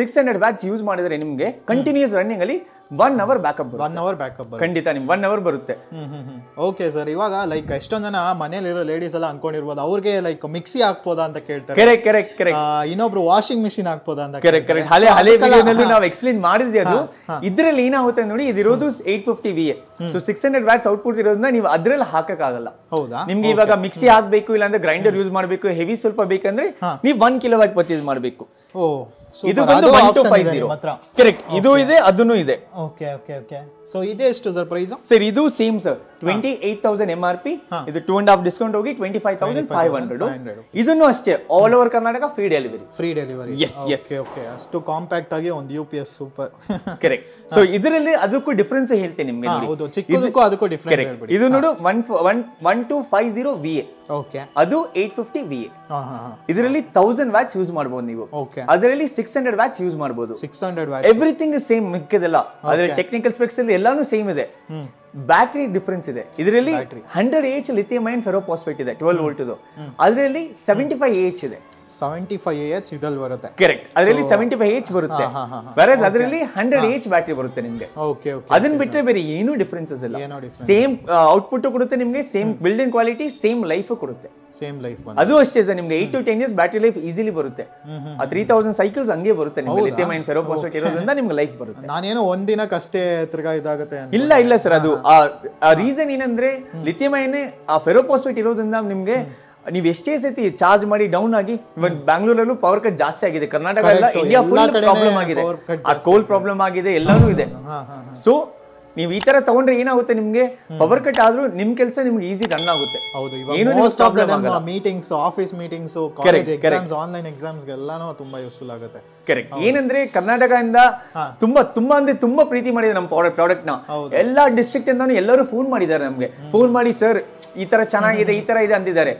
ಸಿಕ್ಸ್ ಹಂಡ್ರೆಡ್ ವ್ಯಾಚ್ ಯೂಸ್ ಮಾಡಿದ್ರೆ ನಿಮಗೆ ಕಂಟಿನ್ಯೂಸ್ ರನ್ನಿಂಗ್ ಅಲ್ಲಿ one hour backup one hour backup ಖಂಡಿತ ನಿಮ್ಗೆ ಒನ್ ಅವರ್ ಬರುತ್ತೆ ಓಕೆ ಸರ್ ಇವಾಗ ಲೈಕ್ ಎಷ್ಟೊಂದು ಜನ ಮನೇಲಿರೋ ಲೇಡೀಸ್ ಎಲ್ಲ ಅನ್ಕೊಂಡಿರ್ಬೋದು ಅವ್ರಿಗೆ ಲೈಕ್ ಮಿಕ್ಸಿ ಹಾಕ್ಬೋದಾ ಅಂತ ಕೇಳ್ತಾರೆ ಕರೆಕ್ಟ್ ಕರೆಕ್ಟ್ ಕರೆಕ್ಟ್ ಇನ್ನೊಬ್ರು ವಾಷಿಂಗ್ ಮಿಷಿನ್ ಹಾಕ್ಬೋದಾ ಅಂತ ಕರೆಕ್ಟ್ ಕರೆಕ್ಟ್ ಹಳೆ ಹಳೆ ವಿಡಿಯೋನಲ್ಲಿ ನಾವು ಎಕ್ಸ್ಪ್ಲೇನ್ ಮಾಡಿದ್ವಿ ಅದು ಇದರಲ್ಲಿ ಏನಾಗುತ್ತೆ ನೋಡಿ ಇದಿರೋದು eight fifty V A so six hundred watts output ಇರೋದ್ರಿಂದ ನೀವು ಅದ್ರಲ್ಲಿ ಹಾಕಕ್ಕಾಗಲ್ಲ ಹೌದಾ ನಿಮ್ಗೆ ಇವಾಗ ಮಿಕ್ಸಿ ಹಾಕ್ಬೇಕು ಇಲ್ಲಾಂದ್ರೆ ಗ್ರೈಂಡರ್ ಯೂಸ್ ಮಾಡಬೇಕು ಹೆವಿ ಸ್ವಲ್ಪ ಬೇಕಂದ್ರೆ ನೀವು ಒನ್ ಕಿಲೋ ವ್ಯಾಟ್ ಪರ್ಚೇಸ್ ಮಾಡಬೇಕು ಇದು ಬಂದು one two five zero correct ಇದು ಇದೆ ಅದನ್ನು ಇದೆ ಓಕೆ ಓಕೆ ಓಕೆ ಸೊ ಇದೆ ಎಷ್ಟು ಸರ್ ಪ್ರೈಸ್ ಸರ್ ಇದು same sir twenty eight thousand M R P ಇದು ಟೂ ಅಂಡ್ ಆಫ್ ಡಿಸ್ಕೌಂಟ್ ಹೋಗಿ twenty five thousand five hundred ಇದನ್ನು ಅಷ್ಟೇ all over Karnataka free delivery free delivery yes yes okay ಅಷ್ಟು ಕಾಂಪ್ಯಾಕ್ಟ್ ಆಗಿ ಒಂದು U P S super correct so ಇದರಲ್ಲಿ ಅದಕ್ಕೂ ಡಿಫ್ರೆನ್ಸ್ ಹೇಳ್ತೀನಿ ನಿಮ್ಗೆ ಹೌದು ಚಿಕ್ಕದಕ್ಕೂ ಅದಕ್ಕೂ ಡಿಫ್ರೆನ್ಸ್ ಇದು ನೋಡು one one one two five zero V A okay ಅದು ಏಟ್ ಫಿಫ್ಟಿ ವಿ ಎ ಇದರಲ್ಲಿ ತೌಸಂಡ್ ವ್ಯಾಟ್ಸ್ ಯೂಸ್ ಮಾಡ್ಬೋದು ನೀವು ಓಕೆ ಅದರಲ್ಲಿ ಸಿಕ್ಸ್ ಹಂಡ್ರೆಡ್ ವ್ಯಾಚ್ ಯೂಸ್ ಮಾಡ್ಬೋದು six hundred watts everything same ಮಿಕ್ಕಿದೆಲ್ಲ ಅದರಲ್ಲಿ ಟೆಕ್ನಿಕಲ್ ಸ್ಪೆಕ್ಸ್ ಅಲ್ಲಿ ಎಲ್ಲಾನು ಸೇಮ್ ಇದೆ ಬ್ಯಾಟ್ರಿ ಡಿಫ್ರೆನ್ಸ್ ಇದೆ ಇದರಲ್ಲಿ hundred H lithium iron ferrophosphate ಇದೆ ಟ್ವೆಲ್ ವೋಲ್ಟ್ ಇದು ಅದರಲ್ಲಿ ಸೆವೆಂಟಿ ಫೈವ್ ಎಚ್ ಇದೆ ಸೆವೆಂಟಿ ಫೈವ್ ಎಚ್ ಇದಲ್ಲಿ ಬರುತ್ತೆ ಕರೆಕ್ಟ್ ಅದರಲ್ಲಿ ಸೆವೆಂಟಿ ಫೈವ್ ಎಚ್ ಬರುತ್ತೆ ಬೇರೆಸ್ ಅದರಲ್ಲಿ ಹಂಡ್ರೆಡ್ ಎಚ್ ಬ್ಯಾಟ್ರಿ ಬರುತ್ತೆ ನಿಮಗೆ ಓಕೆ ಅದನ್ನ ಬಿಟ್ಟರೆ ಬೇರೆ ಏನೂ ಡಿಫ್ರೆನ್ಸಸ್ ಇಲ್ಲ ಸೇಮ್ ಔಟ್ಪುಟ್ ಕೊಡುತ್ತೆ ನಿಮಗೆ same building quality same life ಕೊಡುತ್ತೆ ಸೇಮ್ ಲೈಫ್ ಅದು ಅಷ್ಟೇ ಸರ್ ನಿಮ್ಗೆ eight to ten years battery life easily ಬರುತ್ತೆ ಆ ತ್ರೀ ತೌಸಂಡ್ ಸೈಕಲ್ಸ್ ಹಂಗೆ ಬರುತ್ತೆ ನಿಮ್ಗೆ ಲಿಥಿಯಮ್ ಐನ್ ಫೆರೋಫಾಸ್ಫೇಟ್ ಇರೋದ್ರಿಂದ ನಿಮ್ಗೆ ಲೈಫ್ ಬರುತ್ತೆ ನಾನೇನೋ ಒಂದಿನಕ್ಕೆ ಅಷ್ಟೇ ತಿರ್ಗಾ ಇದಾಗುತ್ತೆ ಇಲ್ಲ ಇಲ್ಲ ಸರ್ ಅದು ಆ ರೀಸನ್ ಏನಂದ್ರೆ ಲಿಥಿಯಮ್ ಐನ್ ಆ ಫೆರೋಫಾಸ್ಫೇಟ್ ಇರೋದ್ರಿಂದ ನಿಮ್ಗೆ ನೀವ್ ಎಷ್ಟೇ ಸತಿ ಚಾರ್ಜ್ ಮಾಡಿ ಡೌನ್ ಆಗಿ ಇವನ್ ಬ್ಯಾಂಗ್ಳೂರಲ್ಲೂ ಪವರ್ ಕಟ್ ಜಾಸ್ತಿ ಆಗಿದೆ ಕರ್ನಾಟಕ ಎಲ್ಲ ಇಂಡಿಯಾ ಫುಲ್ ಪ್ರಾಬ್ಲಮ್ ಆಗಿದೆ ಆ ಕೋಲ್ ಪ್ರಾಬ್ಲಮ್ ಆಗಿದೆ ಎಲ್ಲಾನು ಇದೆ ಸೊ ನೀವು ಈ ತರ ತಗೊಂಡ್ರೆ ಏನಾಗುತ್ತೆ ನಿಮ್ಗೆ ಪವರ್ ಕಟ್ ಆದ್ರೂ ನಿಮ್ ಕೆಲಸ ನಿಮ್ಗೆ ಈಸಿ ರನ್ ಆಗುತ್ತೆ ಹೌದು meetings office meetings exams online exams ಎಲ್ಲಾನು ತುಂಬಾ ಯೂಸ್ಫುಲ್ ಆಗುತ್ತೆ ಕರೆಕ್ಟ್ ಏನಂದ್ರೆ ಕರ್ನಾಟಕದಿಂದ ತುಂಬಾ ತುಂಬಾ ಅಂದ್ರೆ ತುಂಬಾ ಪ್ರೀತಿ ಮಾಡಿದ್ರೆ ನಮ್ಮ ಪ್ರಾಡಕ್ಟ್ ಪ್ರಾಡಕ್ಟ್ ನ ಎಲ್ಲಾ ಡಿಸ್ಟ್ರಿಕ್ಟ್ ಇಂದಾನು ಎಲ್ಲರೂ ಫೋನ್ ಮಾಡಿದ್ದಾರೆ ನಮ್ಗೆ ಫೋನ್ ಮಾಡಿ ಸರ್ ಈ ತರ ಚೆನ್ನಾಗಿದೆ ಈ ತರ ಇದೆ ಅಂದಿದ್ದಾರೆ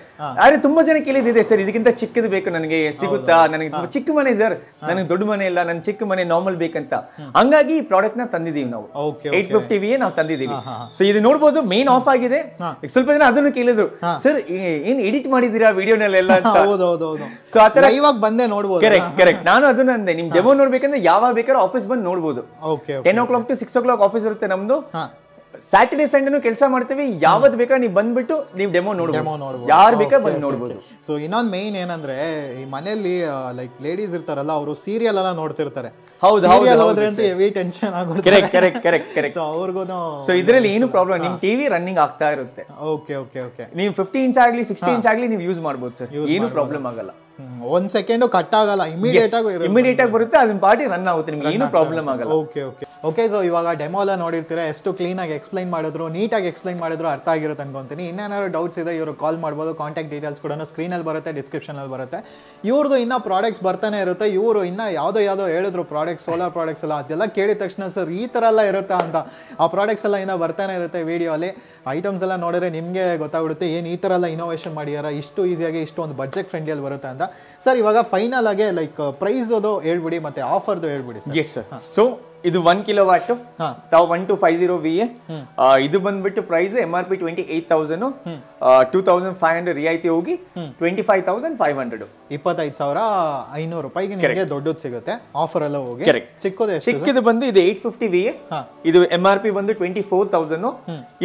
ಆದ್ರೆ ತುಂಬಾ ಜನ ಕೇಳಿದಿದೆ ಸರ್ ಇದಕ್ಕಿಂತ ಚಿಕ್ಕದು ಬೇಕು ನನಗೆ ಸಿಗುತ್ತಾ ನನಗೆ ಚಿಕ್ಕ ಮನೆ ಸರ್ ನನಗೆ ದೊಡ್ಡ ಮನೆ ಇಲ್ಲ ನನ್ ಚಿಕ್ಕ ಮನೆ ನಾರ್ಮಲ್ ಬೇಕಂತ ಹಂಗಾಗಿ ಈ ಪ್ರಾಡಕ್ಟ್ ನ ತಂದಿದೀವಿ ನಾವು ಏಟ್ ಫಿಫ್ಟಿ ವಿ ನಾವು ತಂದಿದೀವಿ ಸೊ ಇದು ನೋಡ್ಬೋದು ಮೇನ್ ಆಫ್ ಆಗಿದೆ ಸ್ವಲ್ಪ ಜನ ಅದನ್ನು ಕೇಳಿದ್ರು ಸರ್ ಏನ್ ಎಡಿಟ್ ಮಾಡಿದೀರಾ ವಿಡಿಯೋನಲ್ಲೆಲ್ಲ ಅಂತ ಸೊ ಇವಾಗ ಬಂದೆ ನೋಡ್ಬೋದು ಕರೆಕ್ಟ್ ಕರೆಕ್ಟ್ ನಾನು ಅದನ್ನ ಅಂದೆ ನಿಮ್ ಡೆಮೋ ನೋಡ್ಬೇಕಂದ್ರೆ ಯಾವಾಗ ಬೇಕಾದ್ರೆ ಆಫೀಸ್ ಬಂದು ನೋಡ್ಬೋದು ten o'clock to six o'clock office ಇರುತ್ತೆ ನಮ್ದು ಸ್ಯಾಟರ್ಡೆ ಸಂಡೇನು ಕೆಲಸ ಮಾಡ್ತೀವಿ ಯಾವತ್ತು ಬೇಕಾ ನೀವು ಬಂದ್ಬಿಟ್ಟು ನೀವು ಡೆಮೋ ನೋಡ್ಬೋದು ಯಾರು ಬೇಕಾ ಬಂದು ನೋಡ್ಬೋದು ಸೊ ಇನ್ನೊಂದು ಮೇನ್ ಏನಂದ್ರೆ ಈ ಮನೆಯಲ್ಲಿ ಲೈಕ್ ಲೇಡೀಸ್ ಇರ್ತಾರಲ್ಲ ಅವರು ಸೀರಿಯಲ್ ಎಲ್ಲ ನೋಡ್ತಿರ್ತಾರೆ ಹೌದು ಸೀರಿಯಲ್ ಹೋದ್ರೆ ಅಂತ heavy tension correct correct correct correct ಕರೆಕ್ಟ್ ಸೊ ಅವ್ರಿಗೂ ಸೊ ಇದರಲ್ಲಿ ಏನು ಪ್ರಾಬ್ಲಮ್ ನಿಮ್ಮ ಟಿವಿ ರನ್ನಿಂಗ್ ಆಗ್ತಾ ಇರುತ್ತೆ ಓಕೆ ಓಕೆ ಓಕೆ ನೀವು ಫಿಫ್ಟಿ ಇಂಚ್ ಆಗಲಿ ಸಿಕ್ಸ್ಟಿ ಇಂಚ್ ಆಗಲಿ ನೀವು ಯೂಸ್ ಮಾಡ್ಬೋದು ಸರ್ ಏನು ಪ್ರಾಬ್ಲಮ್ ಆಗಲ್ಲ ಒಂದ್ ಸೆಕೆಂಡು ಕಟ್ ಆಗಲ್ಲ ಇಮಿಡಿಯೇಟ್ ಆಗಿ ಇಮಿಡಿಯೇಟ್ ಆಗಿ ಬರುತ್ತೆ ಅದನ್ನ ಪಾರ್ಟಿ ರನ್ ಆಗುತ್ತೆ ನಿಮ್ಗೆ ಏನು ಪ್ರಾಬ್ಲಮ್ ಆಗಲ್ಲ ಓಕೆ ಓಕೆ ಓಕೆ ಸೊ ಇವಾಗ ಡೆಮೋ ಎಲ್ಲ ನೋಡಿರ್ತೀರ ಎಷ್ಟು ಕ್ಲೀನಾಗಿ ಎಕ್ಸ್ಪ್ಲೈನ್ ಮಾಡಿದ್ರು ನೀಟಾಗಿ ಎಕ್ಸ್ಪ್ಲೈನ್ ಮಾಡಿದ್ರು ಅರ್ಥ ಆಗಿರುತ್ತೆ ಅನ್ಕೊಂತೀನಿ ಇನ್ನೇನಾದ್ರು ಡೌಟ್ಸ್ ಇದೆ ಇವರು ಕಾಲ್ ಮಾಡ್ಬೋದು ಕಾಂಟ್ಯಾಕ್ಟ್ ಡೀಟೇಲ್ಸ್ ಕೂಡ ಸ್ಕ್ರೀನಲ್ಲಿ ಬರುತ್ತೆ ಡಿಸ್ಕ್ರಿಪ್ಷನಲ್ಲಿ ಬರುತ್ತೆ ಇವ್ರದ್ದು ಇನ್ನೂ ಪ್ರಾಡಕ್ಟ್ಸ್ ಬರ್ತಾನೆ ಇರುತ್ತೆ ಇವರು ಇನ್ನೂ ಯಾವುದೋ ಯಾವುದೋ ಹೇಳಿದ್ರು ಪ್ರಾಡಕ್ಟ್ಸ್ ಸೋಲಾರ್ ಪ್ರಾಡಕ್ಟ್ಸ್ ಎಲ್ಲ ಅದೆಲ್ಲ ಕೇಳಿದ ತಕ್ಷಣ ಸರ್ ಈ ಥರ ಎಲ್ಲ ಇರುತ್ತಾ ಅಂತ ಆ ಪ್ರಾಡಕ್ಟ್ಸ್ ಎಲ್ಲ ಇನ್ನೂ ಬರ್ತಾನೆ ಇರುತ್ತೆ ವೀಡಿಯೋಲಿ ಐಟಮ್ಸ್ ಎಲ್ಲ ನೋಡಿದ್ರೆ ನಿಮಗೆ ಗೊತ್ತಾಗ್ಬಿಡುತ್ತೆ ಏನು ಈ ಥರ ಎಲ್ಲ ಇನೋವೇಷನ್ ಮಾಡಿಯಾರ ಇಷ್ಟು ಈಸಿಯಾಗಿ ಇಷ್ಟು ಒಂದು ಬಜೆಟ್ ಫ್ರೆಂಡ್ಲಿಯಲ್ಲಿ ಬರುತ್ತೆ ಅಂತ ಸರ್ ಇವಾಗ ಫೈನಲ್ ಆಗಿ ಲೈಕ್ ಪ್ರೈಸ್ ಅದು ಹೇಳ್ಬಿಡಿ ಮತ್ತೆ ಆಫರ್ದು ಹೇಳ್ಬಿಡಿ ಎಸ್ ಸರ್ ಸೊ ಇದು ಒನ್ ಕಿಲೋ ವಾಟ್ ತಾವು one two five zero V ಇದು ಬಂದ್ಬಿಟ್ಟು price M R P twenty eight thousand two thousand five hundred ರಿಯಾಯಿತಿ ಹೋಗಿ twenty five thousand five hundred ಇಪ್ಪತ್ತೈದು ಸಾವಿರ ಐನೂರು ರೂಪಾಯಿಗೆ ನಿಮಗೆ ದೊಡ್ಡದು ಸಿಗುತ್ತೆ ಆಫರ್ ಎಲ್ಲ ಹೋಗಿ ಚಿಕ್ಕದು ಚಿಕ್ಕದು ಬಂದು ಇದು ಏಟ್ ಫಿಫ್ಟಿ ವಿ ಇದು ಎಂ ಆರ್ ಪಿ ಬಂದು ಟ್ವೆಂಟಿ ಫೋರ್ ತೌಸಂಡ್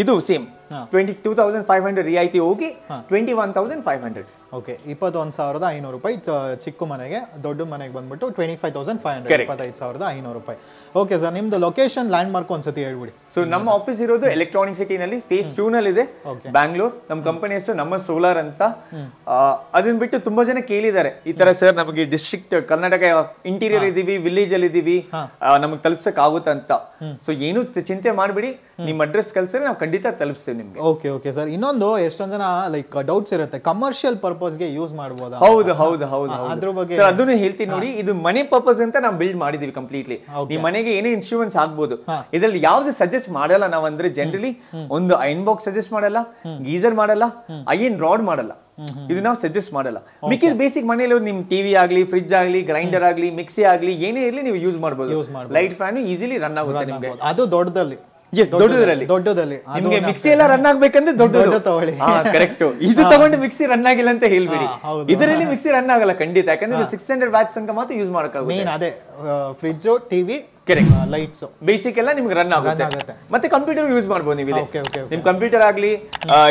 ಇದು same twenty two thousand five hundred ರಿಯಾಯಿತಿ ಹೋಗಿ twenty one thousand five hundred okay ಇಪ್ಪತ್ತೊಂದು ಸಾವಿರದ ಐನೂರು ರೂಪಾಯಿ ಚಿಕ್ಕ ಮನೆಗೆ ದೊಡ್ಡ ಮನೆಗೆ ಬಂದ್ಬಿಟ್ಟು twenty five thousand five hundred ಇಪ್ಪತ್ತೈದು ಸಾವಿರದ ಐನೂರು ರೂಪಾಯಿ ಓಕೆ ಸರ್ ನಿಮ್ದು ಲೊಕೇಶನ್ ಲ್ಯಾಂಡ್ ಮಾರ್ಕ್ ಒಂದ್ಸತಿ ಹೇಳ್ಬಿಡಿ ಸೊ ನಮ್ಮ ಆಫೀಸ್ ಇರೋದು ಎಲೆಕ್ಟ್ರಾನಿಕ್ ಸಿಟಿನಲ್ಲಿ ಫೇಸ್ ಟೂ ನಲ್ಲಿ ಇದೆ ಬ್ಯಾಂಗ್ಳೂರ್ ನಮ್ಮ ಕಂಪನಿ ಹೆಸರು ನಮ್ಮ ಸೋಲಾರ್ ಅಂತ ಅದನ್ನ ಬಿಟ್ಟು ತುಂಬಾ ಜನ ಕೇಳಿದ್ದಾರೆ ಈ ತರ ಸರ್ ನಮಗೆ ಡಿಸ್ಟ್ರಿಕ್ಟ್ ಕರ್ನಾಟಕ ಇಂಟೀರಿಯರ್ ಇದೀವಿ ವಿಲೇಜ್ ಅಲ್ಲಿ ಇದೀವಿ ನಮಗೆ ತಲುಪಿಸಕ್ ಆಗುತ್ತಂತ ಸೊ ಏನು ಚಿಂತೆ ಮಾಡ್ಬಿಡಿ ನಿಮ್ಮ ಅಡ್ರೆಸ್ ಕಲ್ಸಿದ್ರೆ ನಾವು ಖಂಡಿತ ತಲುಪಿಸ್ತೀವಿ ನಿಮಗೆ ಓಕೆ ಓಕೆ ಸರ್ ಇನ್ನೊಂದು ಎಷ್ಟೊಂದ್ ಜನ ಲೈಕ್ ಡೌಟ್ಸ್ ಇರುತ್ತೆ ಕಮರ್ಷಿಯಲ್ ಗೆ ಯೂಸ್ ಮಾಡಬಹುದು ಹೌದು ಹೌದು ಹೌದು ಅದ್ರ ಬಗ್ಗೆ ಅದನ್ನು ಹೇಳ್ತೀನಿ ನೋಡಿ ಇದು ಮನೆ ಪರ್ಪಸ್ ಅಂತ ನಾವು ಬಿಲ್ಡ್ ಮಾಡಿದೀವಿ ಕಂಪ್ಲೀಟ್ಲಿ ಈ ಮನೆಗೆ ಏನೇ ಇನ್ಸ್ಟ್ರೂಮೆಂಟ್ಸ್ ಆಗ್ಬೋದು ಇದ್ರಲ್ಲಿ ಯಾವ್ದು ಸಜೆಸ್ಟ್ ಮಾಡಲ್ಲ ಅಂದ್ರೆ ಜನರಲಿ ಒಂದು ಐನ್ ಬಾಕ್ಸ್ ಸಜೆಸ್ಟ್ ಮಾಡಲ್ಲ ಗೀಸರ್ ಮಾಡಲ್ಲ ಐನ್ ರಾಡ್ ಮಾಡಲ್ಲ ಇದು ನಾವು ಸಜೆಸ್ಟ್ ಮಾಡಲ್ಲ ಮಿಕ್ಕಿದ ಬೇಸಿಕ್ ಮನೆಯಲ್ಲಿ ನಿಮ್ ಟಿವಿ ಆಗಲಿ ಫ್ರಿಜ್ ಆಗಲಿ ಗ್ರೈಂಡರ್ ಆಗಲಿ ಮಿಕ್ಸಿ ಆಗಲಿ ಏನೇ ಇರಲಿ ನೀವು ಯೂಸ್ ಮಾಡಬಹುದು ಲೈಟ್ ಫ್ಯಾನ್ ಈಸಿಲಿ ರನ್ ಆಗುತ್ತೆ ನಿಮಗೆ ಅದು ದೊಡ್ಡದಲ್ಲಿ ಎಸ್ ದೊಡ್ಡದರಲ್ಲಿ ದೊಡ್ಡದಲ್ಲಿ ನಿಮಗೆ ಮಿಕ್ಸಿ ಎಲ್ಲ ರನ್ ಆಗ್ಬೇಕಂದ್ರೆ ದೊಡ್ಡ ತಗೊಳ್ಳಿ ಕರೆಕ್ಟ್ ಇದು ತಗೊಂಡು ಮಿಕ್ಸಿ ರನ್ ಆಗಿಲ್ಲ ಅಂತ ಹೇಳ್ಬೇಡಿ ಇದರಲ್ಲಿ ಮಿಕ್ಸಿ ರನ್ ಆಗಲ್ಲ ಖಂಡಿತ ಯಾಕಂದ್ರೆ ಸಿಕ್ಸ್ ಹಂಡ್ರೆಡ್ ವ್ಯಾಟ್ಸ್ ಅಂತ ಮಾತ್ರ ಯೂಸ್ ಮಾಡೋಕ್ಕಾಗುತ್ತೆ ಮೇನ್ ಅದೇ fridge TV correct lights basic ಎಲ್ಲ ನಿಮ್ಗೆ ರನ್ ಆಗುತ್ತೆ ಮತ್ತೆ ಕಂಪ್ಯೂಟರ್ ಯೂಸ್ ಮಾಡಬಹುದು ನೀವು ನಿಮ್ ಕಂಪ್ಯೂಟರ್ ಆಗ್ಲಿ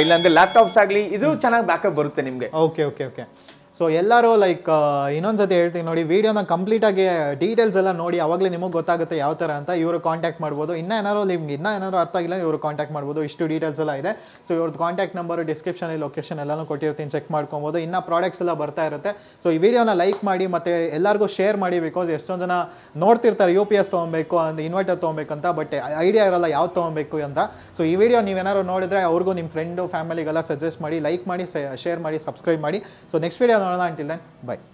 ಇಲ್ಲಾಂದ್ರೆ ಲ್ಯಾಪ್ಟಾಪ್ಸ್ ಆಗ್ಲಿ ಇದು ಚೆನ್ನಾಗಿ ಬ್ಯಾಕಪ್ ಬರುತ್ತೆ ನಿಮ್ಗೆ ಓಕೆ ಓಕೆ ಓಕೆ ಸೊ ಎಲ್ಲರೂ ಲೈಕ್ ಇನ್ನೊಂದು ಹೇಳ್ತೀನಿ ನೋಡಿ ವೀಡಿಯೋನ ಕಂಪ್ಲೀಟಾಗಿ ಡೀಟೇಲ್ಸ್ ಎಲ್ಲ ನೋಡಿ ಅವಾಗಲೇ ನಿಮಗೆ ಗೊತ್ತಾಗುತ್ತೆ ಯಾವ ಥರ ಅಂತ ಇವರು ಕಾಂಟ್ಯಾಕ್ಟ್ ಮಾಡ್ಬೋದು ಇನ್ನೂ ಏನಾರು ನಿಮ್ಗೆ ಇನ್ನೂ ಏನಾರು ಅರ್ಥ ಆಗಿಲ್ಲ ಇವರು ಕಾಂಟ್ಯಾಕ್ಟ್ ಮಾಡ್ಬೋದು ಇಷ್ಟು ಡೀಟೇಲ್ಸ್ ಎಲ್ಲ ಇದೆ ಸೊ ಇವ್ರದ್ದು ಕಾಂಟ್ಯಾಕ್ಟ್ ನಂಬರು ಡಿಸ್ಕ್ರಿಪ್ಷನಲ್ಲಿ ಲೊಕೇಶನ್ ಎಲ್ಲನೂ ಕೊಟ್ಟಿರ್ತೀನಿ ಚೆಕ್ ಮಾಡ್ಕೊಬೋದು ಇನ್ನೂ ಪ್ರಾಡಕ್ಟ್ಸ್ ಎಲ್ಲ ಬರ್ತಾ ಇರುತ್ತೆ ಸೊ ಈ ವಿಡಿಯೋನ ಲೈಕ್ ಮಾಡಿ ಮತ್ತು ಎಲ್ಲರಿಗೂ ಶೇರ್ ಮಾಡಿ ಬಿಕಾಸ್ ಎಷ್ಟೊಂದು ಜನ ನೋಡ್ತಿರ್ತಾರೆ ಯು ಪಿ ಎಸ್ ತೊಗೊಬೇಕು ಅಂದ್ರೆ ಇನ್ವರ್ಟರ್ ತೊಗೊಬೇಕಂತ ಬಟ್ ಐಡಿಯಾ ಇರೋಲ್ಲ ಯಾವ್ದು ತೊಗೊಬೇಕು ಅಂತ ಸೊ ಈ ವಿಡಿಯೋ ನೀವೇನಾದ್ರು ನೋಡಿದ್ರೆ ಅವ್ರಿಗೂ ನಿಮ್ಮ ಫ್ರೆಂಡು ಫ್ಯಾಮಿಲಿಗೆಲ್ಲ ಸಜೆಸ್ಟ್ ಮಾಡಿ ಲೈಕ್ ಮಾಡಿ ಶೇರ್ ಮಾಡಿ ಸಬ್ಸ್ಕ್ರೈಬ್ ಮಾಡಿ so next video until then bye